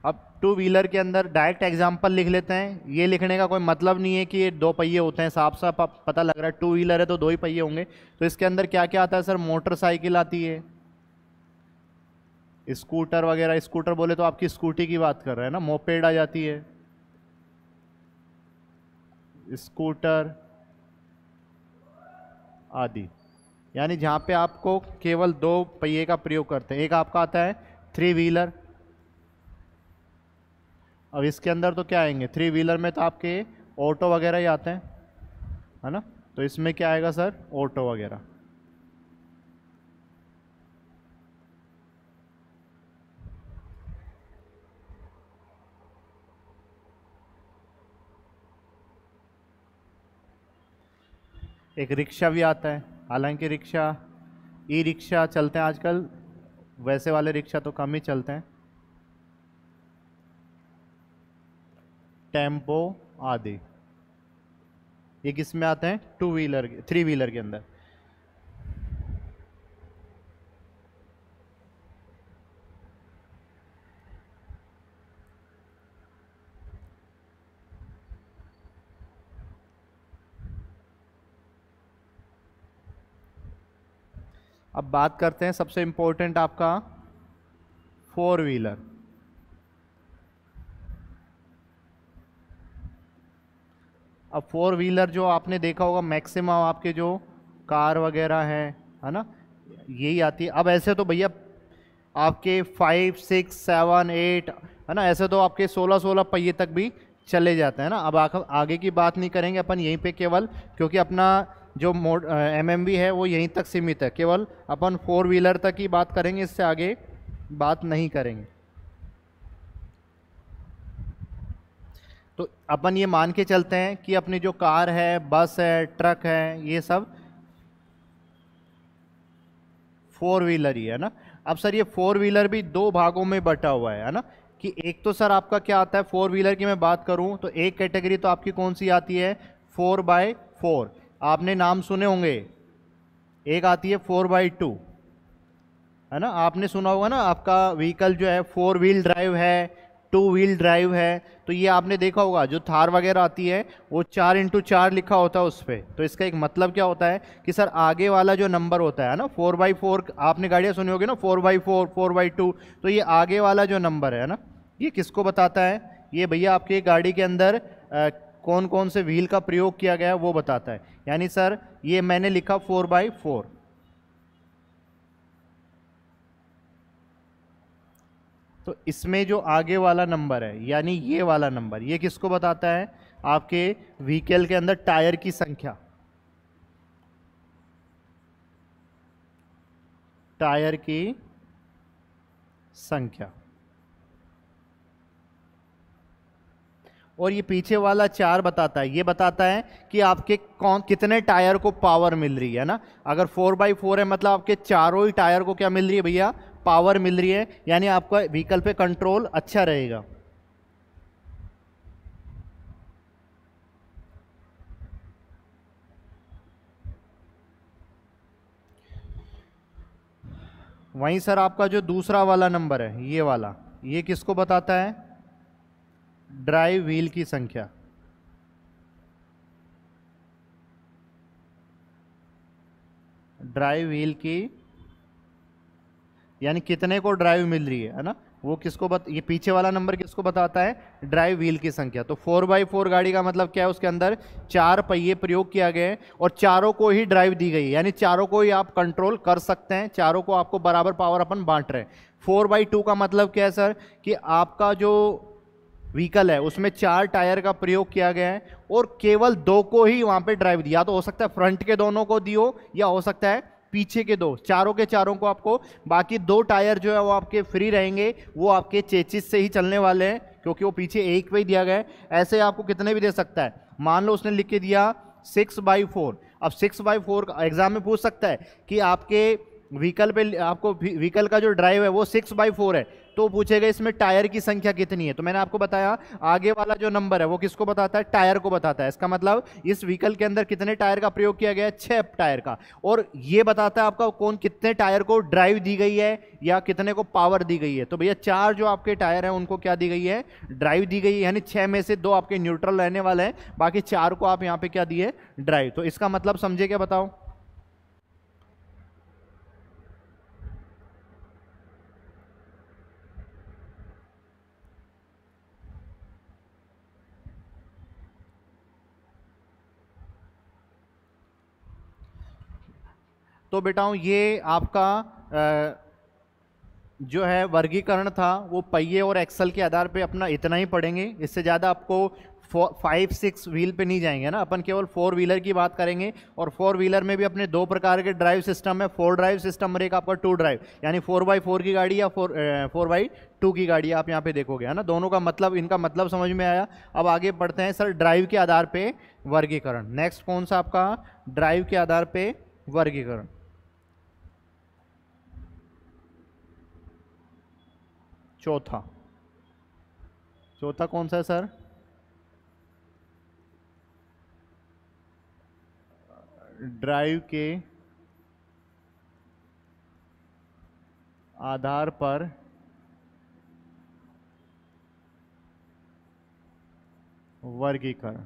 अब टू व्हीलर के अंदर डायरेक्ट एग्जाम्पल लिख लेते हैं ये लिखने का कोई मतलब नहीं है कि ये दो पहिए होते हैं साफ साफ पता लग रहा है टू व्हीलर है तो दो ही पहिए होंगे तो इसके अंदर क्या क्या आता है सर मोटरसाइकिल आती है स्कूटर वगैरह स्कूटर बोले तो आपकी स्कूटी की बात कर रहे हैं ना मोपेड आ जाती है स्कूटर आदि यानी जहाँ पे आपको केवल दो पहिए का प्रयोग करते हैं एक आपका आता है थ्री व्हीलर अब इसके अंदर तो क्या आएंगे थ्री व्हीलर में तो आपके ऑटो वगैरह ही आते हैं है ना तो इसमें क्या आएगा सर ऑटो वगैरह एक रिक्शा भी आता है हालांकि रिक्शा ई रिक्शा चलते हैं आजकल वैसे वाले रिक्शा तो कम ही चलते हैं टेम्पो आदि ये किस में आते हैं टू व्हीलर थ्री व्हीलर के अंदर अब बात करते हैं सबसे इम्पोर्टेंट आपका फोर व्हीलर अब फोर व्हीलर जो आपने देखा होगा मैक्सिमम आपके जो कार वगैरह हैं है ना यही आती है अब ऐसे तो भैया आपके फाइव सिक्स सेवन एट है ना ऐसे तो आपके सोलह सोलह पहिए तक भी चले जाते हैं ना अब आगे की बात नहीं करेंगे अपन यहीं पे केवल क्योंकि अपना जो मोड एम एम है वो यहीं तक सीमित है केवल अपन फोर व्हीलर तक ही बात करेंगे इससे आगे बात नहीं करेंगे तो अपन ये मान के चलते हैं कि अपनी जो कार है बस है ट्रक है ये सब फोर व्हीलर ही है ना अब सर ये फोर व्हीलर भी दो भागों में बटा हुआ है है ना कि एक तो सर आपका क्या आता है फोर व्हीलर की मैं बात करूं तो एक कैटेगरी तो आपकी कौन सी आती है फोर बाय फोर आपने नाम सुने होंगे एक आती है फोर बाई टू है ना आपने सुना होगा ना आपका व्हीकल जो है फोर व्हील ड्राइव है टू व्हील ड्राइव है तो ये आपने देखा होगा जो थार वगैरह आती है वो चार इंटू चार लिखा होता है उस पर तो इसका एक मतलब क्या होता है कि सर आगे वाला जो नंबर होता है ना फोर बाई फोर आपने गाड़ियाँ सुनी होगी ना four by four four by two तो ये आगे वाला जो नंबर है ना ये किसको बताता है ये भैया आपकी गाड़ी के अंदर आ, कौन कौन से व्हील का प्रयोग किया गया है वो बताता है यानी सर ये मैंने लिखा फोर बाई फोर तो इसमें जो आगे वाला नंबर है यानी ये वाला नंबर ये किसको बताता है आपके व्हीकल के अंदर टायर की संख्या टायर की संख्या और ये पीछे वाला चार बताता है ये बताता है कि आपके कौन कितने टायर को पावर मिल रही है ना अगर फोर बाई फोर है मतलब आपके चारों ही टायर को क्या मिल रही है भैया पावर मिल रही है यानी आपका व्हीकल पे कंट्रोल अच्छा रहेगा वहीं सर आपका जो दूसरा वाला नंबर है ये वाला ये किसको बताता है ड्राइव व्हील की संख्या ड्राइव व्हील की यानी कितने को ड्राइव मिल रही है है ना वो किसको बत ये पीछे वाला नंबर किसको बताता है ड्राइव व्हील की संख्या तो फोर बाई फोर गाड़ी का मतलब क्या है उसके अंदर चार पहिए प्रयोग किया गया है और चारों को ही ड्राइव दी गई है यानी चारों को ही आप कंट्रोल कर सकते हैं चारों को आपको बराबर पावर अपन बांट रहे हैं फोर बाई टू का मतलब क्या है सर कि आपका जो व्हीकल है उसमें चार टायर का प्रयोग किया गया है और केवल दो को ही वहाँ पे ड्राइव दिया तो हो सकता है फ्रंट के दोनों को दियो या हो सकता है पीछे के दो चारों के चारों को आपको बाकी दो टायर जो है वो आपके फ्री रहेंगे वो आपके चेचिस से ही चलने वाले हैं क्योंकि वो पीछे एक पे ही दिया गया है ऐसे आपको कितने भी दे सकता है मान लो उसने लिख के दिया सिक्स बाई फोर अब सिक्स बाई फोर एग्जाम में पूछ सकता है कि आपके व्हीकल पे आपको व्हीकल का जो ड्राइव है वो सिक्स बाई फोर है तो पूछेगा इसमें टायर की संख्या कितनी है तो मैंने आपको बताया आगे वाला जो नंबर है वो किसको बताता है टायर को बताता है इसका मतलब इस व्हीकल के अंदर कितने टायर का प्रयोग किया गया है छह टायर का और ये बताता है आपका कौन कितने टायर को ड्राइव दी गई है या कितने को पावर दी गई है तो भैया चार जो आपके टायर हैं उनको क्या दी गई है ड्राइव दी गई है यानी छः में से दो आपके न्यूट्रल रहने वाले हैं बाकी चार को आप यहाँ पे क्या दिए ड्राइव तो इसका मतलब समझे क्या बताओ तो बेटाओं ये आपका जो है वर्गीकरण था वो पहिए और एक्सल के आधार पे अपना इतना ही पढ़ेंगे इससे ज़्यादा आपको फाइव सिक्स व्हील पे नहीं जाएंगे ना अपन केवल फोर व्हीलर की बात करेंगे और फोर व्हीलर में भी अपने दो प्रकार के ड्राइव सिस्टम है फोर ड्राइव सिस्टम और एक आपका टू ड्राइव यानी फोर बाई फोर की गाड़ी या फोर फोर बाई टू की गाड़ी आप यहाँ पे देखोगे है ना दोनों का मतलब इनका मतलब समझ में आया अब आगे बढ़ते हैं सर ड्राइव के आधार पर वर्गीकरण नेक्स्ट कौन सा आपका ड्राइव के आधार पर वर्गीकरण चौथा चौथा कौन सा है सर ड्राइव के आधार पर वर्गीकरण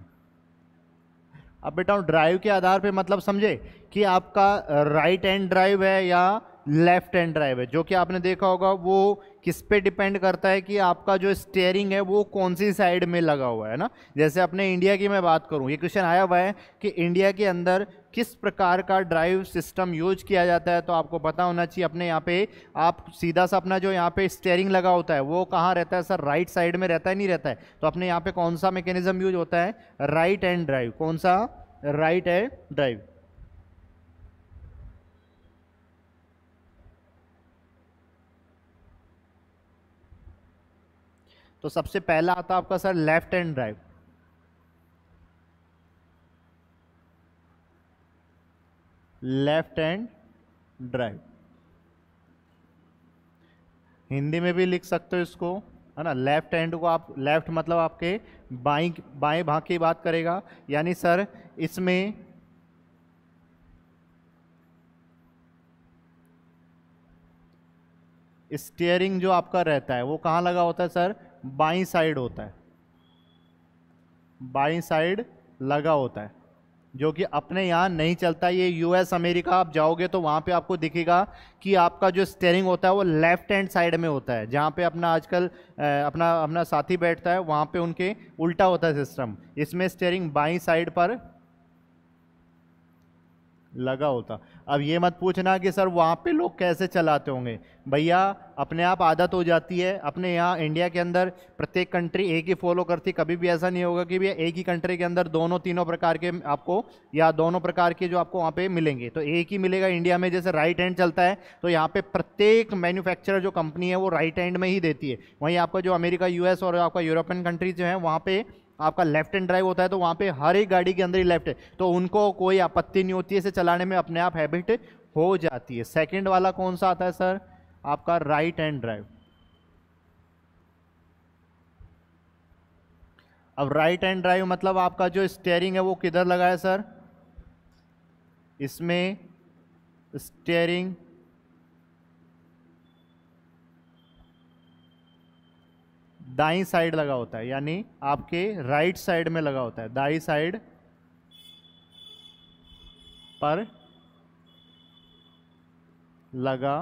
अब बेटा ड्राइव के आधार पे मतलब समझे कि आपका राइट हैंड ड्राइव है या लेफ्ट हैंड ड्राइव है जो कि आपने देखा होगा वो किस पे डिपेंड करता है कि आपका जो स्टेयरिंग है वो कौन सी साइड में लगा हुआ है ना जैसे अपने इंडिया की मैं बात करूं ये क्वेश्चन आया हुआ है कि इंडिया के अंदर किस प्रकार का ड्राइव सिस्टम यूज किया जाता है तो आपको पता होना चाहिए अपने यहाँ पे आप सीधा सा अपना जो यहाँ पे स्टेयरिंग लगा होता है वो कहाँ रहता है सर राइट साइड में रहता है नहीं रहता है तो अपने यहाँ पे कौन सा मैकेनिज्म यूज होता है राइट एंड ड्राइव कौन सा राइट एंड ड्राइव तो सबसे पहला आता आपका sir left hand drive left hand drive Hindi में भी लिख सकते हो इसको है ना लेफ्ट हैंड को आप लेफ्ट मतलब आपके बाई बाएं भाग की बात करेगा यानी सर इसमें स्टीयरिंग जो आपका रहता है वो कहाँ लगा होता है सर बाई साइड होता है बाई साइड लगा होता है जो कि अपने यहाँ नहीं चलता ये यूएस अमेरिका आप जाओगे तो वहाँ पे आपको दिखेगा कि आपका जो स्टेयरिंग होता है वो लेफ्ट हैंड साइड में होता है जहाँ पे अपना आजकल अपना अपना साथी बैठता है वहाँ पे उनके उल्टा होता है सिस्टम इसमें स्टेयरिंग बाई साइड पर लगा होता अब ये मत पूछना कि सर वहाँ पे लोग कैसे चलाते होंगे भैया अपने आप आदत हो जाती है अपने यहाँ इंडिया के अंदर प्रत्येक कंट्री एक ही फॉलो करती कभी भी ऐसा नहीं होगा कि भैया एक ही कंट्री के अंदर दोनों तीनों प्रकार के आपको या दोनों प्रकार के जो आपको वहाँ पे मिलेंगे तो एक ही मिलेगा इंडिया में जैसे राइट हैंड चलता है तो यहाँ पर प्रत्येक मैन्युफैक्चरर जो कंपनी है वो राइट हैंड में ही देती है वहीं आपका जो अमेरिका यूएस और आपका यूरोपियन कंट्रीज जो है वहाँ पर आपका लेफ्ट एंड ड्राइव होता है तो वहाँ पे हर एक गाड़ी के अंदर ही लेफ्ट है तो उनको कोई आपत्ति नहीं होती है इसे चलाने में अपने आप हैबिट हो जाती है सेकंड वाला कौन सा आता है सर आपका राइट एंड ड्राइव अब राइट एंड ड्राइव मतलब आपका जो स्टेयरिंग है वो किधर लगा है सर इसमें स्टेयरिंग दाई साइड लगा होता है यानी आपके राइट साइड में लगा होता है दाई साइड पर लगा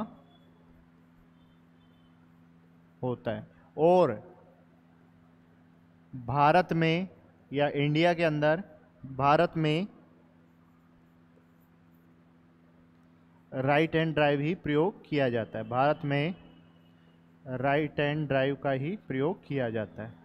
होता है और भारत में या इंडिया के अंदर भारत में राइट एंड ड्राइव ही प्रयोग किया जाता है भारत में राइट एंड ड्राइव का ही प्रयोग किया जाता है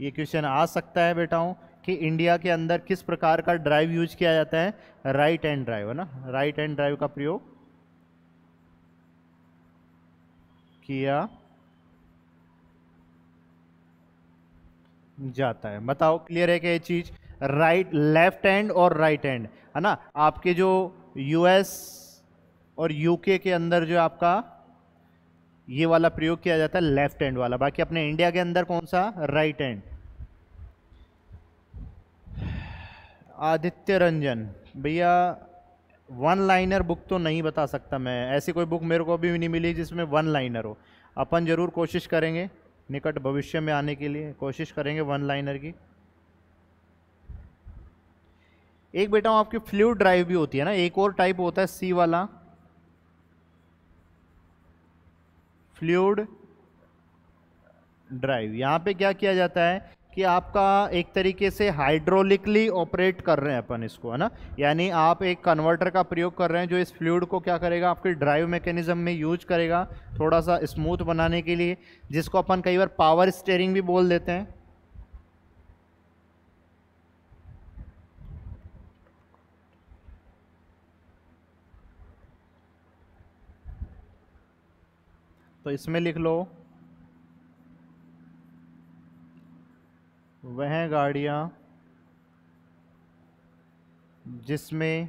ये क्वेश्चन आ सकता है बेटाओं कि इंडिया के अंदर किस प्रकार का ड्राइव यूज किया जाता है राइट एंड ड्राइव है ना राइट एंड ड्राइव का प्रयोग किया जाता है बताओ क्लियर है क्या ये चीज़ राइट लेफ्ट एंड और राइट हैंड है ना आपके जो यूएस और यूके के अंदर जो आपका ये वाला प्रयोग किया जाता है लेफ्ट हैंड वाला बाकी अपने इंडिया के अंदर कौन सा राइट हैंड आदित्य रंजन भैया वन लाइनर बुक तो नहीं बता सकता मैं ऐसी कोई बुक मेरे को अभी भी नहीं मिली जिसमें वन लाइनर हो अपन ज़रूर कोशिश करेंगे निकट भविष्य में आने के लिए कोशिश करेंगे वन लाइनर की एक बेटा आपकी फ्लू ड्राइव भी होती है ना एक और टाइप होता है सी वाला फ्लूड ड्राइव यहाँ पे क्या किया जाता है कि आपका एक तरीके से हाइड्रोलिकली ऑपरेट कर रहे हैं अपन इसको है ना यानी आप एक कन्वर्टर का प्रयोग कर रहे हैं जो इस फ्लूड को क्या करेगा आपके ड्राइव मैकेनिज्म में यूज करेगा थोड़ा सा स्मूथ बनाने के लिए जिसको अपन कई बार पावर स्टेयरिंग भी बोल देते हैं तो इसमें लिख लो वह गाड़ियाँ जिसमें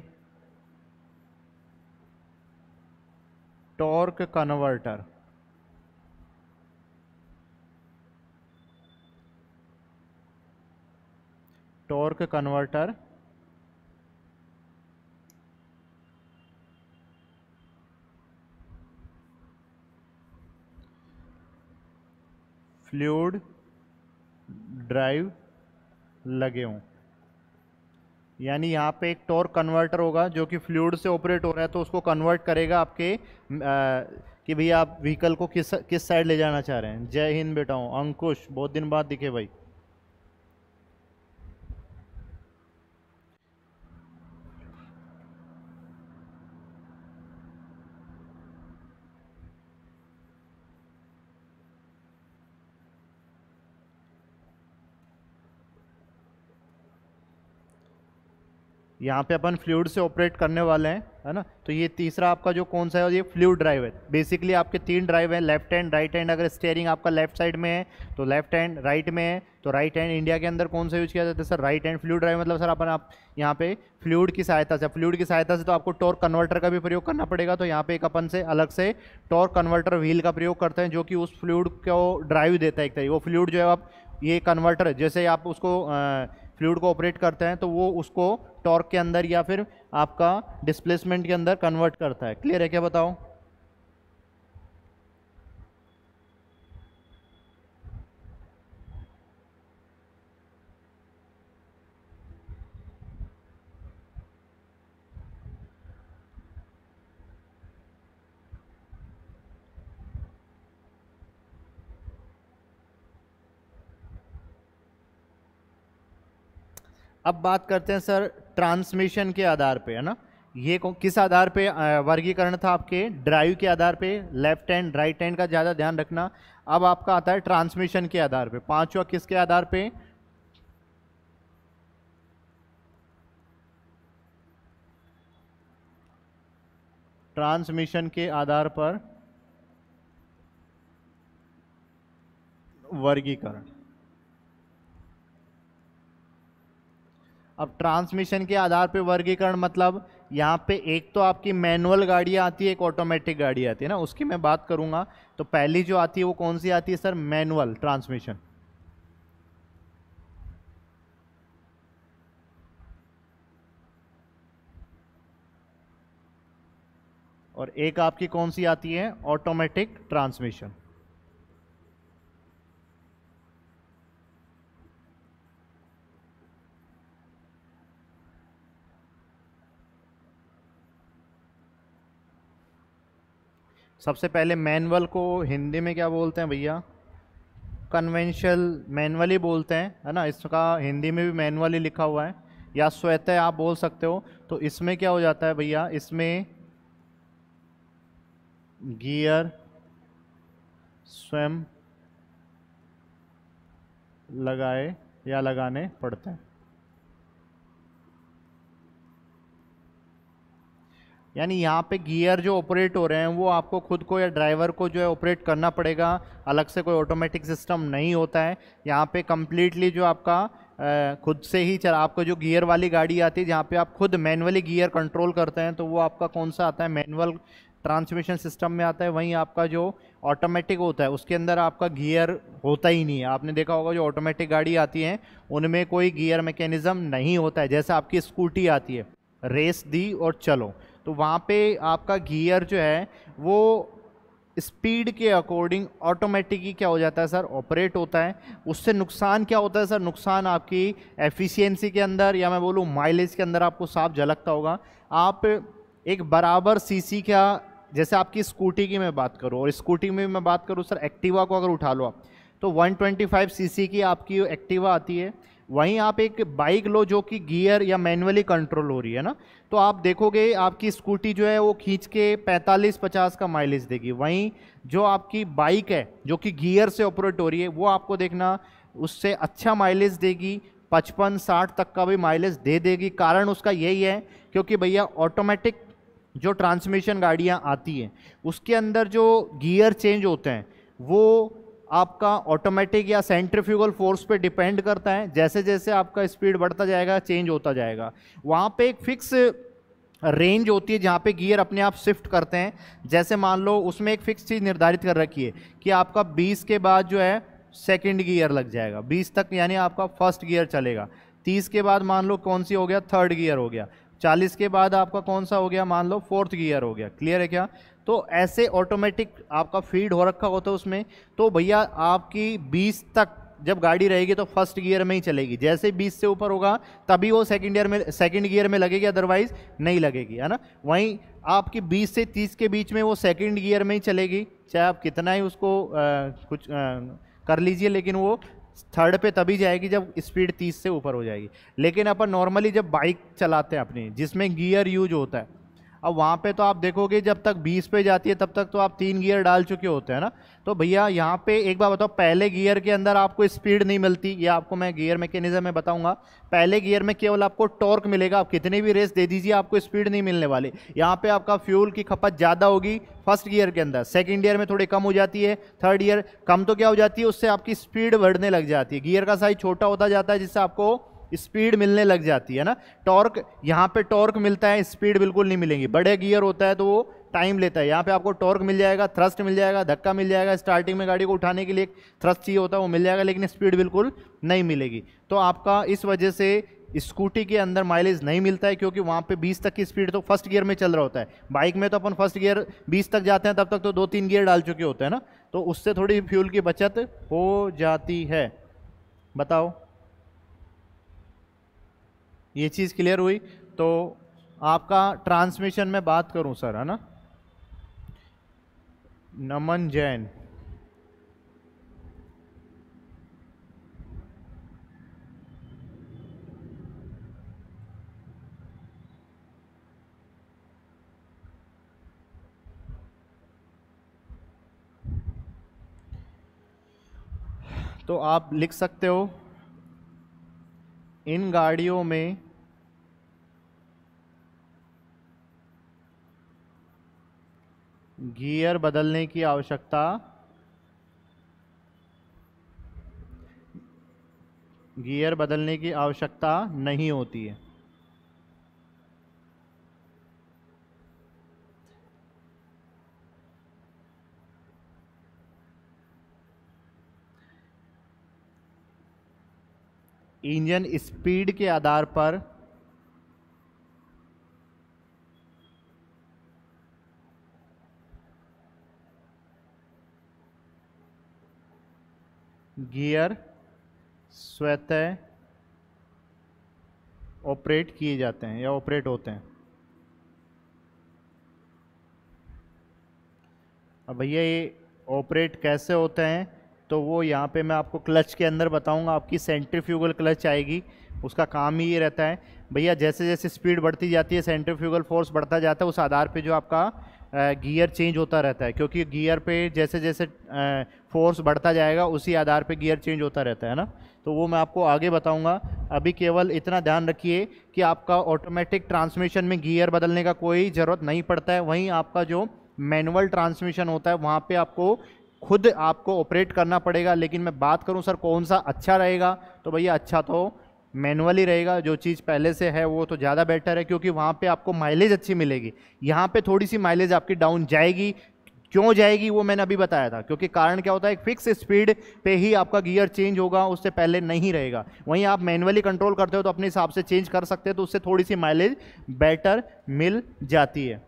torque converter torque converter fluid drive लगे हों यानी यहाँ पे एक टॉर्क कन्वर्टर होगा जो कि फ्लूड से ऑपरेट हो रहा है तो उसको कन्वर्ट करेगा आपके आ, कि भैया आप व्हीकल को किस किस साइड ले जाना चाह रहे हैं जय हिंद बेटा हूँ अंकुश बहुत दिन बाद दिखे भाई यहाँ पे अपन फ्लूड से ऑपरेट करने वाले हैं है ना तो ये तीसरा आपका जो कौन सा है ये फ्लूड ड्राइव है बेसिकली आपके तीन ड्राइव हैं लेफ्ट हैंड राइट हैंड अगर स्टेयरिंग आपका लेफ्ट साइड में है तो लेफ्ट हैंड राइट में है तो राइट हैंड इंडिया के अंदर कौन सा यूज़ किया जाता है sir right hand fluid drive मतलब सर अपन आप यहाँ पे फ्लूड की सहायता से फ्लूड की सहायता से तो आपको टॉर्क कन्वर्टर का भी प्रयोग करना पड़ेगा तो यहाँ पे एक अपन से अलग से टॉर्क कन्वर्टर व्हील का प्रयोग करते हैं जो कि उस फ्लूड को ड्राइव देता है एक तरीके वो फ्लूड जो है आप ये कन्वर्टर जैसे आप उसको आ, फ्लूड को ऑपरेट करते हैं तो वो उसको टॉर्क के अंदर या फिर आपका डिस्प्लेसमेंट के अंदर कन्वर्ट करता है क्लियर है क्या बताओ अब बात करते हैं सर ट्रांसमिशन के आधार पे है ना ये किस आधार पे वर्गीकरण था आपके ड्राइव के आधार पे लेफ्ट हैंड राइट हैंड का ज़्यादा ध्यान रखना अब आपका आता है ट्रांसमिशन के आधार पे पांचवा किसके आधार पे ट्रांसमिशन के आधार पर वर्गीकरण अब ट्रांसमिशन के आधार पे वर्गीकरण मतलब यहाँ पे एक तो आपकी मैनुअल गाड़ी आती है एक ऑटोमेटिक गाड़ी आती है ना उसकी मैं बात करूँगा तो पहली जो आती है वो कौन सी आती है सर मैनुअल ट्रांसमिशन और एक आपकी कौन सी आती है ऑटोमेटिक ट्रांसमिशन सबसे पहले मैनुअल को हिंदी में क्या बोलते हैं भैया कन्वेंशनल मैनुअली बोलते हैं है ना इसका हिंदी में भी मैनुअली लिखा हुआ है या स्वेत आप बोल सकते हो तो इसमें क्या हो जाता है भैया इसमें गियर स्वयं लगाए या लगाने पड़ते हैं यानी यहाँ पे गियर जो ऑपरेट हो रहे हैं वो आपको खुद को या ड्राइवर को जो है ऑपरेट करना पड़ेगा अलग से कोई ऑटोमेटिक सिस्टम नहीं होता है यहाँ पे कम्प्लीटली जो आपका खुद से ही चला आपको जो गियर वाली गाड़ी आती है जहाँ पे आप खुद मैनुअली गियर कंट्रोल करते हैं तो वो आपका कौन सा आता है मैनुअल ट्रांसमिशन सिस्टम में आता है वहीं आपका जो ऑटोमेटिक होता है उसके अंदर आपका गियर होता ही नहीं है आपने देखा होगा जो ऑटोमेटिक गाड़ी आती है उनमें कोई गियर मैकेनिज़्म नहीं होता है जैसे आपकी स्कूटी आती है रेस दी और चलो तो वहाँ पे आपका गियर जो है वो स्पीड के अकॉर्डिंग ऑटोमेटिकली क्या हो जाता है सर ऑपरेट होता है उससे नुकसान क्या होता है सर नुकसान आपकी एफिशिएंसी के अंदर या मैं बोलूँ माइलेज के अंदर आपको साफ झलकता होगा आप एक बराबर सीसी का जैसे आपकी स्कूटी की मैं बात करूँ और स्कूटी में मैं बात करूँ सर एक्टिवा को अगर उठा लो आप तो 125 सीसी की आपकी एक्टिवा आती है वहीं आप एक बाइक लो जो कि गियर या मैनुअली कंट्रोल हो रही है ना तो आप देखोगे आपकी स्कूटी जो है वो खींच के 45-50 का माइलेज देगी वहीं जो आपकी बाइक है जो कि गियर से ऑपरेट हो रही है वो आपको देखना उससे अच्छा माइलेज देगी पचपन साठ तक का भी माइलेज दे देगी कारण उसका यही है क्योंकि भैया ऑटोमेटिक जो ट्रांसमिशन गाड़ियाँ आती हैं उसके अंदर जो गियर चेंज होते हैं वो आपका ऑटोमेटिक या सेंट्रीफ्यूगल फोर्स पे डिपेंड करता है जैसे जैसे आपका स्पीड बढ़ता जाएगा चेंज होता जाएगा वहाँ पे एक फिक्स रेंज होती है जहाँ पे गियर अपने आप शिफ्ट करते हैं जैसे मान लो उसमें एक फिक्स चीज़ निर्धारित कर रखी है कि आपका 20 के बाद जो है सेकेंड गियर लग जाएगा बीस तक यानी आपका फर्स्ट गियर चलेगा तीस के बाद मान लो कौन सी हो गया थर्ड गियर हो गया चालीस के बाद आपका कौन सा हो गया मान लो फोर्थ गियर हो गया क्लियर है क्या तो ऐसे ऑटोमेटिक आपका फीड हो रखा होता है उसमें तो भैया आपकी बीस तक जब गाड़ी रहेगी तो फर्स्ट गियर में ही चलेगी जैसे 20 से ऊपर होगा तभी वो सेकंड ईयर में सेकंड गियर में लगेगी अदरवाइज नहीं लगेगी है ना वहीं आपकी 20 से 30 के बीच में वो सेकंड गियर में ही चलेगी चाहे आप कितना ही उसको आ, कुछ आ, कर लीजिए लेकिन वो थर्ड पे तभी जाएगी जब स्पीड 30 से ऊपर हो जाएगी लेकिन अपन नॉर्मली जब बाइक चलाते हैं अपनी जिसमें गियर यूज होता है अब वहाँ पे तो आप देखोगे जब तक 20 पे जाती है तब तक तो आप तीन गियर डाल चुके होते हैं ना तो भैया यहाँ पे एक बार बताओ पहले गियर के अंदर आपको स्पीड नहीं मिलती ये आपको मैं गियर मैकेनिज्म में बताऊँगा पहले गियर में केवल आपको टॉर्क मिलेगा आप कितनी भी रेस दे दीजिए आपको स्पीड नहीं मिलने वाली यहाँ पर आपका फ्यूल की खपत ज़्यादा होगी फर्स्ट गियर के अंदर सेकेंड ईयर में थोड़ी कम हो जाती है थर्ड ईयर कम तो क्या हो जाती है उससे आपकी स्पीड बढ़ने लग जाती है गियर का साइज छोटा होता जाता है जिससे आपको स्पीड मिलने लग जाती है ना टॉर्क यहाँ पे टॉर्क मिलता है स्पीड बिल्कुल नहीं मिलेंगी बड़े गियर होता है तो वो टाइम लेता है यहाँ पे आपको टॉर्क मिल जाएगा थ्रस्ट मिल जाएगा धक्का मिल जाएगा स्टार्टिंग में गाड़ी को उठाने के लिए थ्रस्ट चाहिए होता है वो मिल जाएगा लेकिन स्पीड बिल्कुल नहीं मिलेगी तो आपका इस वजह से स्कूटी के अंदर माइलेज नहीं मिलता है क्योंकि वहाँ पे 20 तक की स्पीड तो फर्स्ट गियर में चल रहा होता है बाइक में तो अपन फर्स्ट गियर 20 तक जाते हैं तब तक तो दो तीन गियर डाल चुके होते हैं ना तो उससे थोड़ी फ्यूल की बचत हो जाती है बताओ ये चीज़ क्लियर हुई तो आपका ट्रांसमिशन में बात करूं सर है ना नमन जैन तो आप लिख सकते हो इन गाड़ियों में गियर बदलने की आवश्यकता गियर बदलने की आवश्यकता नहीं होती है इंजन स्पीड के आधार पर गियर स्वतः ऑपरेट किए जाते हैं या ऑपरेट होते हैं अब भैया ये ऑपरेट कैसे होते हैं तो वो यहाँ पे मैं आपको क्लच के अंदर बताऊँगा आपकी सेंट्रीफ्यूगल क्लच आएगी उसका काम ही ये रहता है भैया जैसे जैसे स्पीड बढ़ती जाती है सेंट्रीफ्यूगल फोर्स बढ़ता जाता है उस आधार पे जो आपका गियर चेंज होता रहता है क्योंकि गियर पे जैसे जैसे फोर्स बढ़ता जाएगा उसी आधार पे गियर चेंज होता रहता है ना तो वो मैं आपको आगे बताऊंगा अभी केवल इतना ध्यान रखिए कि आपका ऑटोमेटिक ट्रांसमिशन में गियर बदलने का कोई ज़रूरत नहीं पड़ता है वहीं आपका जो मैनुअल ट्रांसमिशन होता है वहाँ पे आपको खुद आपको ऑपरेट करना पड़ेगा लेकिन मैं बात करूं सर कौन सा अच्छा रहेगा तो भैया अच्छा तो मैनुअली रहेगा जो चीज़ पहले से है वो तो ज़्यादा बेटर है क्योंकि वहाँ पे आपको माइलेज अच्छी मिलेगी यहाँ पे थोड़ी सी माइलेज आपकी डाउन जाएगी क्यों जाएगी वो मैंने अभी बताया था क्योंकि कारण क्या होता है एक फिक्स स्पीड पे ही आपका गियर चेंज होगा उससे पहले नहीं रहेगा वहीं आप मैनुअली कंट्रोल करते हो तो अपने हिसाब से चेंज कर सकते हो तो उससे थोड़ी सी माइलेज बेटर मिल जाती है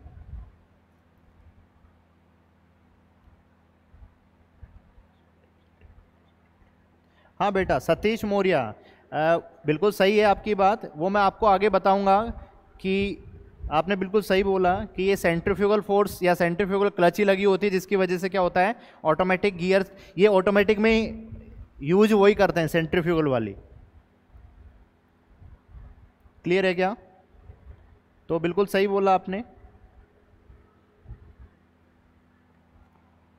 हाँ बेटा सतीश मौर्य बिल्कुल सही है आपकी बात वो मैं आपको आगे बताऊंगा कि आपने बिल्कुल सही बोला कि ये सेंट्रीफ्यूगल फोर्स या सेंट्रीफ्यूगल क्लच ही लगी होती है जिसकी वजह से क्या होता है ऑटोमेटिक गियर ये ऑटोमेटिक में यूज वही करते हैं सेंट्रीफ्यूगल वाली क्लियर है क्या तो बिल्कुल सही बोला आपने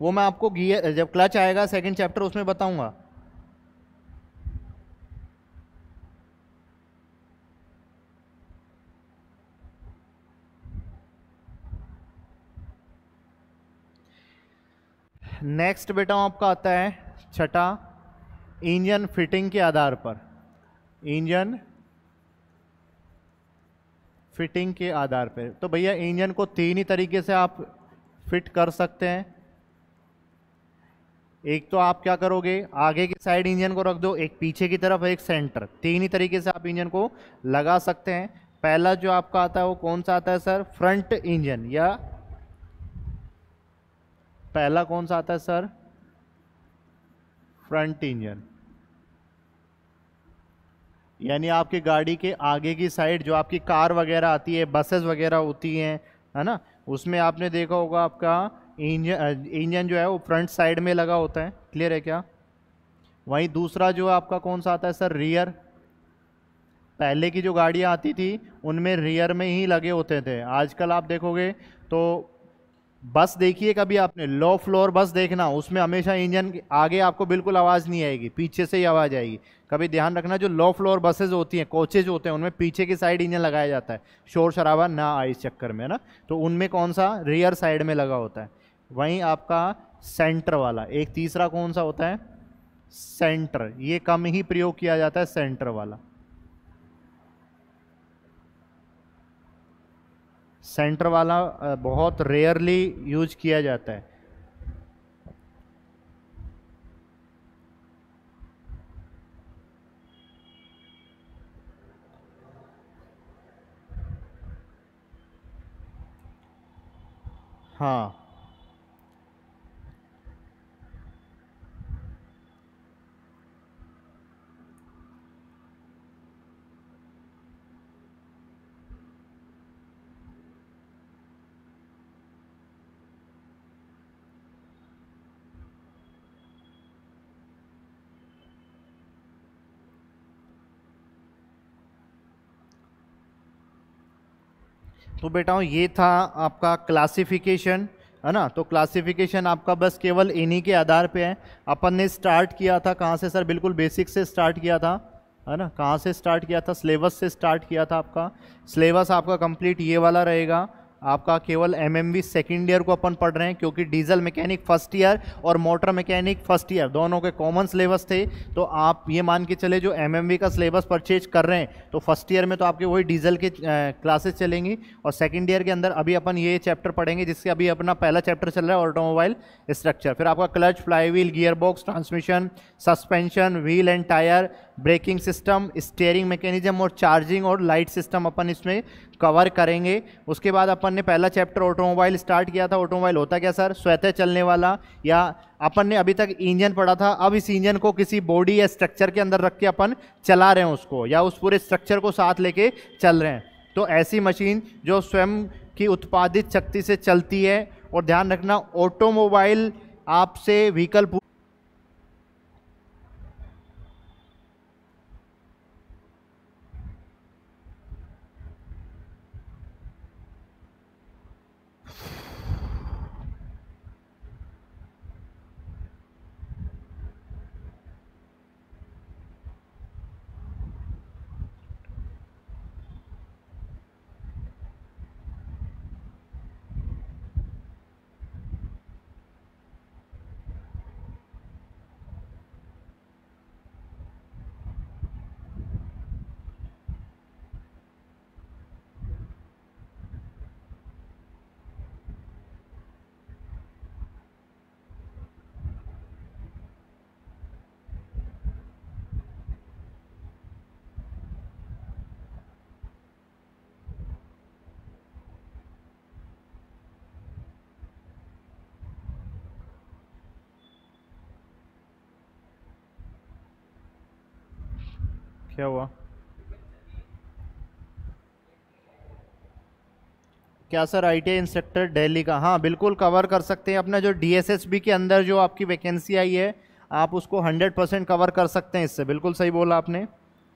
वो मैं आपको गियर जब क्लच आएगा सेकंड चैप्टर उसमें बताऊंगा नेक्स्ट बेटा आपका आता है छठा इंजन फिटिंग के आधार पर इंजन फिटिंग के आधार पर तो भैया इंजन को तीन ही तरीके से आप फिट कर सकते हैं एक तो आप क्या करोगे आगे की साइड इंजन को रख दो एक पीछे की तरफ एक सेंटर तीन ही तरीके से आप इंजन को लगा सकते हैं पहला जो आपका आता है वो कौन सा आता है सर फ्रंट इंजन या पहला कौन सा आता है सर फ्रंट इंजन यानी आपकी गाड़ी के आगे की साइड जो आपकी कार वगैरह आती है बसेस वगैरह होती हैं है ना उसमें आपने देखा होगा आपका इंजन इंजन जो है वो फ्रंट साइड में लगा होता है क्लियर है क्या वहीं दूसरा जो आपका कौन सा आता है सर रियर पहले की जो गाड़ियाँ आती थी उनमें रियर में ही लगे होते थे आजकल आप देखोगे तो बस देखिए कभी आपने लो फ्लोर बस देखना उसमें हमेशा इंजन आगे आपको बिल्कुल आवाज़ नहीं आएगी पीछे से ही आवाज़ आएगी कभी ध्यान रखना जो लो फ्लोर बसेज होती हैं कोचेज होते हैं उनमें पीछे की साइड इंजन लगाया जाता है शोर शराबा ना आए इस चक्कर में ना तो उनमें कौन सा रियर साइड में लगा होता है वहीं आपका सेंटर वाला एक तीसरा कौन सा होता है सेंटर ये कम ही प्रयोग किया जाता है सेंटर वाला सेंटर वाला बहुत रेयरली यूज किया जाता है हाँ तो बेटाओं ये था आपका क्लासिफिकेशन है ना तो क्लासिफिकेशन आपका बस केवल इन्हीं के आधार पे है अपन ने स्टार्ट किया था कहाँ से सर बिल्कुल बेसिक से स्टार्ट किया था है ना कहाँ से स्टार्ट किया था सिलेबस से स्टार्ट किया था आपका सिलेबस आपका कंप्लीट ये वाला रहेगा आपका केवल M M V second year को अपन पढ़ रहे हैं क्योंकि डीजल मैकेनिक फर्स्ट ईयर और मोटर मैकेनिक फर्स्ट ईयर दोनों के कॉमन सिलेबस थे तो आप ये मान के चले जो एम एम वी का सिलेबस परचेज कर रहे हैं तो फर्स्ट ईयर में तो आपके वही डीजल के क्लासेस चलेंगी और सेकेंड ईयर के अंदर अभी अपन ये चैप्टर पढ़ेंगे जिससे अभी अपना पहला चैप्टर चल रहा है ऑटोमोबाइल स्ट्रक्चर फिर आपका clutch fly wheel gear box transmission suspension wheel and tyre braking system steering mechanism और चार्जिंग और लाइट सिस्टम अपन इसमें कवर करेंगे उसके बाद अपन ने पहला चैप्टर ऑटोमोबाइल स्टार्ट किया था ऑटोमोबाइल होता क्या सर स्वतः चलने वाला या अपन ने अभी तक इंजन पढ़ा था अब इस इंजन को किसी बॉडी या स्ट्रक्चर के अंदर रख के अपन चला रहे हैं उसको या उस पूरे स्ट्रक्चर को साथ लेके चल रहे हैं तो ऐसी मशीन जो स्वयं की उत्पादित शक्ति से चलती है और ध्यान रखना ऑटोमोबाइल आपसे व्हीकल क्या हुआ क्या sir I T instructor Delhi का हाँ बिल्कुल कवर कर सकते हैं अपना जो डी के अंदर जो आपकी वैकेंसी आई है आप उसको 100 परसेंट कवर कर सकते हैं इससे बिल्कुल सही बोला आपने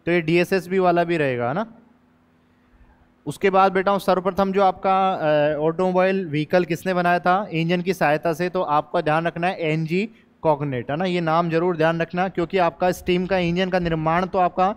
तो ये डी वाला भी रहेगा है ना उसके बाद बेटा सर्वप्रथम जो आपका ऑटोमोबाइल व्हीकल किसने बनाया था इंजन की सहायता से तो आपका ध्यान रखना है एन कॉगनेट है ना ये नाम जरूर ध्यान रखना क्योंकि आपका स्टीम का इंजन का निर्माण तो आपका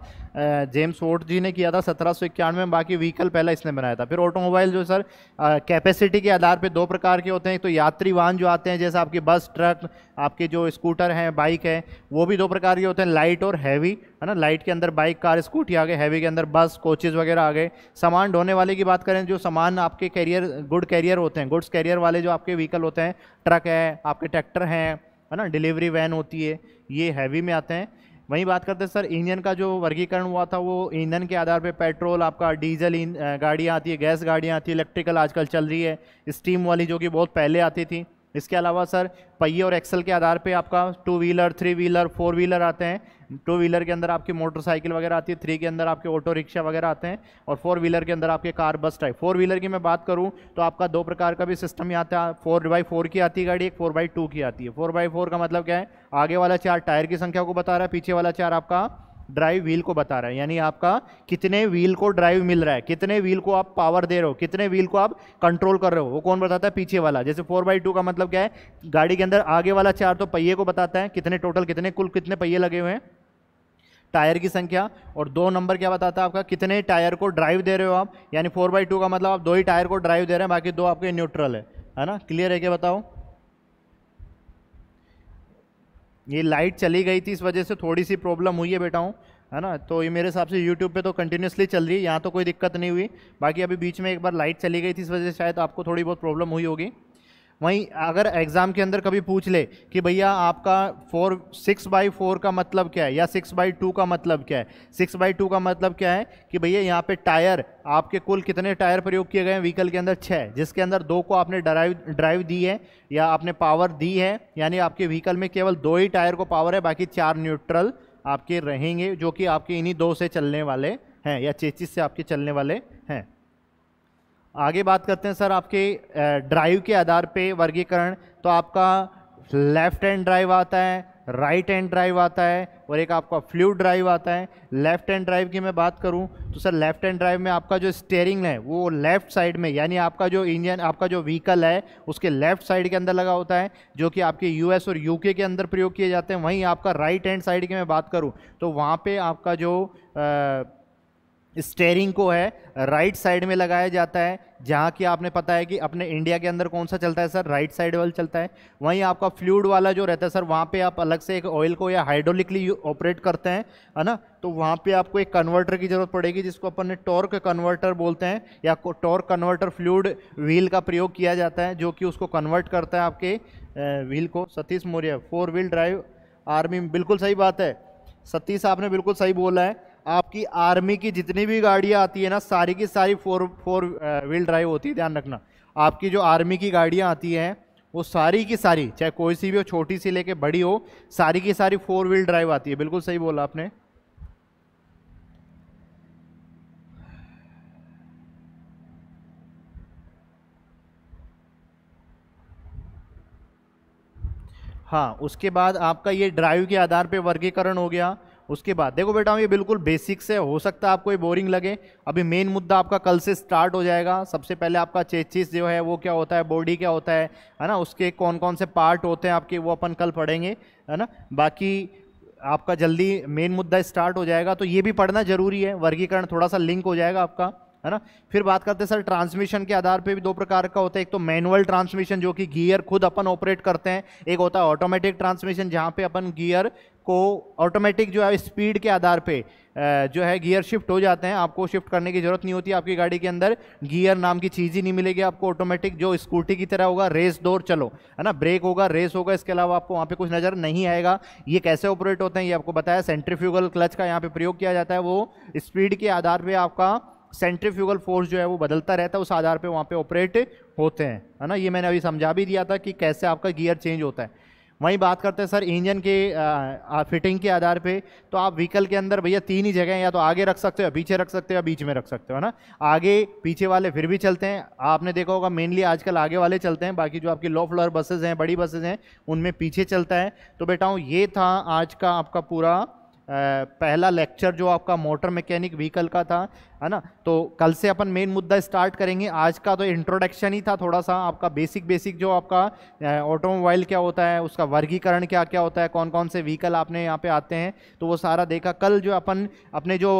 जेम्स वोट जी ने किया था सत्रह सौ इक्यानवे में बाकी व्हीकल पहला इसने बनाया था फिर ऑटोमोबाइल जो सर कैपेसिटी के आधार पे दो प्रकार के होते हैं तो यात्री वाहन जो आते हैं जैसे आपकी बस ट्रक आपके जो स्कूटर हैं बाइक है वो भी दो प्रकार के होते हैं लाइट और हैवी है ना लाइट के अंदर बाइक कार स्कूटी आ गए हैवी के अंदर बस कोचेज़ वगैरह आ गए सामान ढोने वाले की बात करें जो सामान आपके कैरियर गुड कैरियर होते हैं गुड्स कैरियर वाले जो आपके व्हीकल होते हैं ट्रक है आपके ट्रैक्टर हैं है ना डिलीवरी वैन होती है ये हैवी में आते हैं वहीं बात करते हैं सर इंजन का जो वर्गीकरण हुआ था वो ईंधन के आधार पे पेट्रोल आपका डीजल गाड़ियाँ आती है गैस गाड़ियाँ आती है इलेक्ट्रिकल आजकल चल रही है स्टीम वाली जो कि बहुत पहले आती थी इसके अलावा सर पहिए और एक्सल के आधार पे आपका two wheeler three wheeler four wheeler आते हैं टू व्हीलर के अंदर आपकी मोटरसाइकिल वगैरह आती है थ्री के अंदर आपके ऑटो रिक्शा वगैरह आते हैं और फोर व्हीलर के अंदर आपके car bus type four wheeler की मैं बात करूँ तो आपका दो प्रकार का भी सिस्टम ही आता है फोर बाई फोर की आती है गाड़ी एक फोर बाई टू की आती है फोर बाई फोर का मतलब क्या है आगे वाला चार टायर की संख्या को बता रहा है पीछे वाला चार आपका ड्राइव व्हील को बता रहा है यानी आपका कितने व्हील को ड्राइव मिल रहा है कितने व्हील को आप पावर दे रहे हो कितने व्हील को आप कंट्रोल कर रहे हो वो कौन बताता है पीछे वाला जैसे फोर बाई टू का मतलब क्या है गाड़ी के अंदर आगे वाला चार तो पहिए को बताता है कितने टोटल कितने कुल कितने पहिए लगे हुए हैं टायर की संख्या और दो नंबर क्या बताता है आपका कितने टायर को ड्राइव दे रहे हो आप यानी फोर बाई टू का मतलब आप दो ही टायर को ड्राइव दे रहे हैं बाकी दो आपके न्यूट्रल है है ना क्लियर है क्या बताओ ये लाइट चली गई थी इस वजह से थोड़ी सी प्रॉब्लम हुई है बेटा हूँ है ना तो ये मेरे हिसाब से यूट्यूब पे तो कंटिन्यूसली चल रही है यहाँ तो कोई दिक्कत नहीं हुई बाकी अभी बीच में एक बार लाइट चली गई थी इस वजह से शायद आपको थोड़ी बहुत प्रॉब्लम हुई होगी वहीं अगर एग्ज़ाम के अंदर कभी पूछ ले कि भैया आपका फोर सिक्स बाई फोर का मतलब क्या है या सिक्स बाई टू का मतलब क्या है सिक्स बाई टू का मतलब क्या है कि भैया यहाँ पे टायर आपके कुल कितने टायर प्रयोग किए गए हैं व्हीकल के अंदर छः जिसके अंदर दो को आपने ड्राइव ड्राइव दी है या आपने पावर दी है यानी आपके व्हीकल में केवल दो ही टायर को पावर है बाकी चार न्यूट्रल आपके रहेंगे जो कि आपके इन्हीं दो से चलने वाले हैं या चेचिस से आपके चलने वाले हैं आगे बात करते हैं सर आपके ड्राइव के आधार पे वर्गीकरण तो आपका लेफ्ट हैंड ड्राइव आता है राइट हैंड ड्राइव आता है और एक आपका फ्लू ड्राइव आता है लेफ्ट हैंड ड्राइव की मैं बात करूं तो सर लेफ्ट हैंड ड्राइव में आपका जो स्टेयरिंग है वो लेफ्ट साइड में यानी आपका जो इंजन आपका जो व्हीकल है उसके लेफ्ट साइड के अंदर लगा होता है जो कि आपके यूएस और यूके के अंदर प्रयोग किए जाते हैं वहीं आपका राइट हैंड साइड की मैं बात करूँ तो वहाँ पर आपका जो आ, स्टेयरिंग को है राइट साइड में लगाया जाता है जहाँ की आपने पता है कि अपने इंडिया के अंदर कौन सा चलता है सर राइट साइड वाला चलता है वहीं आपका फ्लूड वाला जो रहता है सर वहाँ पे आप अलग से एक ऑयल को या हाइड्रोलिकली ऑपरेट करते हैं है ना तो वहाँ पे आपको एक कन्वर्टर की ज़रूरत पड़ेगी जिसको अपन टॉर्क कन्वर्टर बोलते हैं या टॉर्क कन्वर्टर फ्लूड व्हील का प्रयोग किया जाता है जो कि उसको कन्वर्ट करता है आपके व्हील को Satish Maurya four wheel drive army बिल्कुल सही बात है सतीश आपने बिल्कुल सही बोला है आपकी आर्मी की जितनी भी गाड़ियाँ आती है ना सारी की सारी फोर फोर व्हील ड्राइव होती है ध्यान रखना आपकी जो आर्मी की गाड़ियाँ आती हैं वो सारी की सारी चाहे कोई सी भी हो छोटी सी लेके बड़ी हो सारी की सारी फोर व्हील ड्राइव आती है बिल्कुल सही बोला आपने हाँ उसके बाद आपका ये ड्राइव के आधार पे वर्गीकरण हो गया उसके बाद देखो बेटा ये बिल्कुल बेसिक्स है हो सकता है आपको ये बोरिंग लगे अभी मेन मुद्दा आपका कल से स्टार्ट हो जाएगा सबसे पहले आपका चेचिस जो है वो क्या होता है बॉडी क्या होता है है ना उसके कौन कौन से पार्ट होते हैं आपके वो अपन कल पढ़ेंगे है ना बाकी आपका जल्दी मेन मुद्दा स्टार्ट हो जाएगा तो ये भी पढ़ना जरूरी है वर्गीकरण थोड़ा सा लिंक हो जाएगा आपका है ना फिर बात करते हैं सर ट्रांसमिशन के आधार पे भी दो प्रकार का होता है एक तो मैनुअल ट्रांसमिशन जो कि गियर खुद अपन ऑपरेट करते हैं एक होता है ऑटोमेटिक ट्रांसमिशन जहाँ पे अपन गियर को ऑटोमेटिक जो है स्पीड के आधार पे जो है गियर शिफ्ट हो जाते हैं आपको शिफ्ट करने की ज़रूरत नहीं होती आपकी गाड़ी के अंदर गियर नाम की चीज़ ही नहीं मिलेगी आपको ऑटोमेटिक जो स्कूटी की तरह होगा रेस दौर चलो है ना ब्रेक होगा रेस होगा इसके अलावा आपको वहाँ पे कुछ नज़र नहीं आएगा ये कैसे ऑपरेट होते हैं ये आपको बताया सेंट्रीफ्यूगल क्लच का यहाँ पे प्रयोग किया जाता है वो स्पीड के आधार पर आपका सेंट्रीफ्यूगल फोर्स जो है वो बदलता रहता है उस आधार पे वहाँ पे ऑपरेट होते हैं है ना ये मैंने अभी समझा भी दिया था कि कैसे आपका गियर चेंज होता है वहीं बात करते हैं सर इंजन के आ, फिटिंग के आधार पे तो आप व्हीकल के अंदर भैया तीन ही जगह या तो आगे रख सकते हो या पीछे रख सकते हो या बीच में रख सकते हो ना आगे पीछे वाले फिर भी चलते हैं आपने देखा होगा मेनली आजकल आगे वाले चलते हैं बाकी जो आपकी लो फ्लोर बसेज हैं बड़ी बसेज हैं उनमें पीछे चलता है तो बेटा ये था आज का आपका पूरा पहला लेक्चर जो आपका मोटर मैकेनिक व्हीकल का था है ना तो कल से अपन मेन मुद्दा स्टार्ट करेंगे आज का तो इंट्रोडक्शन ही था थोड़ा सा आपका बेसिक बेसिक जो आपका ऑटोमोबाइल क्या होता है उसका वर्गीकरण क्या क्या होता है कौन कौन से व्हीकल आपने यहाँ पे आते हैं तो वो सारा देखा कल जो अपन अपने जो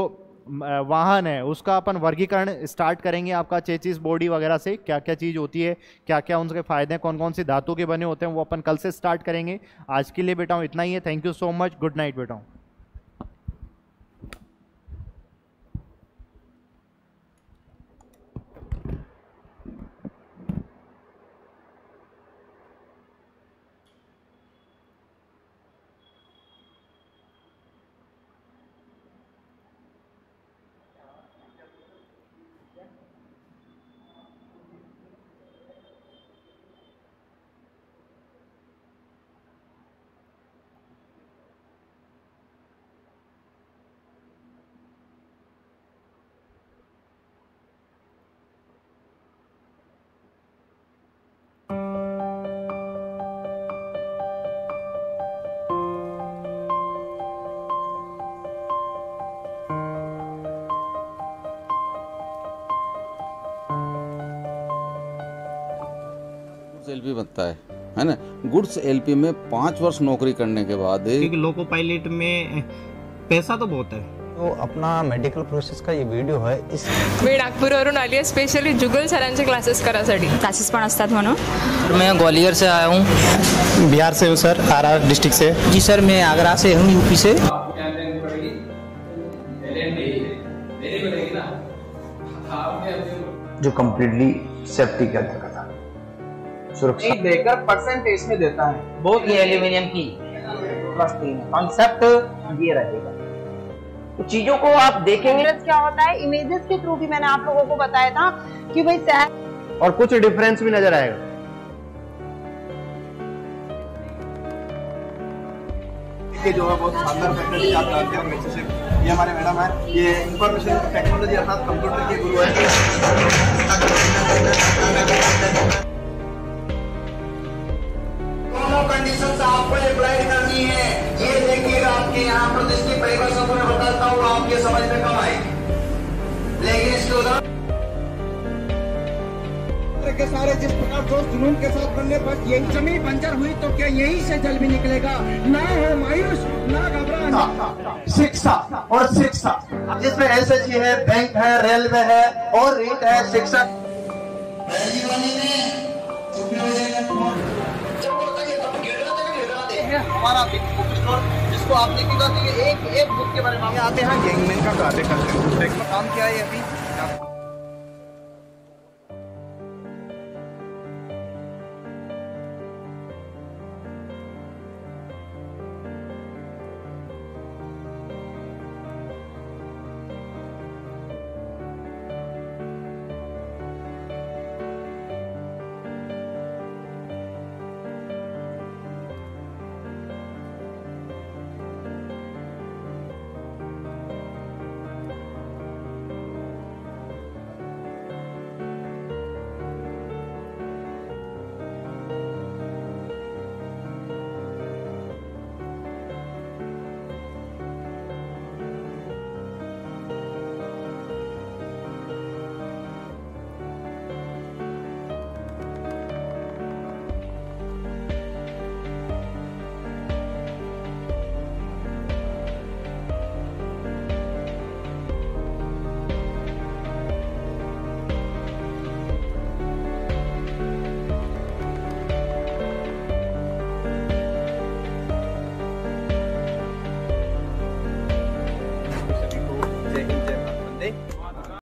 वाहन है उसका अपन वर्गीकरण स्टार्ट करेंगे आपका चेचिस बॉडी वगैरह से क्या क्या चीज़ होती है क्या क्या उनके फ़ायदे हैं कौन कौन से धातु के बने होते हैं वो अपन कल से स्टार्ट करेंगे आज के लिए बेटाऊँ इतना ही है thank you so much good night बेटाऊँ गुड्स एलपी में पाँच वर्ष नौकरी करने के बाद क्योंकि लोको पायलट में पैसा तो बहुत है तो अपना मेडिकल प्रोसेस का ये वीडियो है इस मैं नागपुर वरुण आली है स्पेशली जुगल सर क्लासेस करा सा क्लासेस पता मनो मैं ग्वालियर से आया हूँ बिहार से हूँ सर आरा डिस्ट्रिक्ट से जी सर मैं आगरा से हूँ यूपी से जो कम्प्लीटली सेफ्टी के अंतर्गत सुरक्षा देकर परसेंटेज में देता है बहुत ही एल्यूमिनियम की कॉन्सेप्ट ये रहेगा तो चीजों को आप देखेंगे क्या होता है इमेजेस के थ्रू भी मैंने आप लोगों को बताया था कि भाई सह और कुछ डिफरेंस भी नजर आएगा के जो है बहुत शानदार फैक्ट्री आप जानते हैं ये हमारे मैडम है ये इंफॉर्मेशन टेक्नोलॉजी अर्थात कंप्यूटर के गुरु है जिसमें एस एच e है बैंक है रेलवे है और रीट है शिक्षक हमारा बुक स्टोर जिसको आप देखिएगा एक एक बुक के बारे में आते हैं गैंगमैन का कार्य करते हैं काम किया है अभी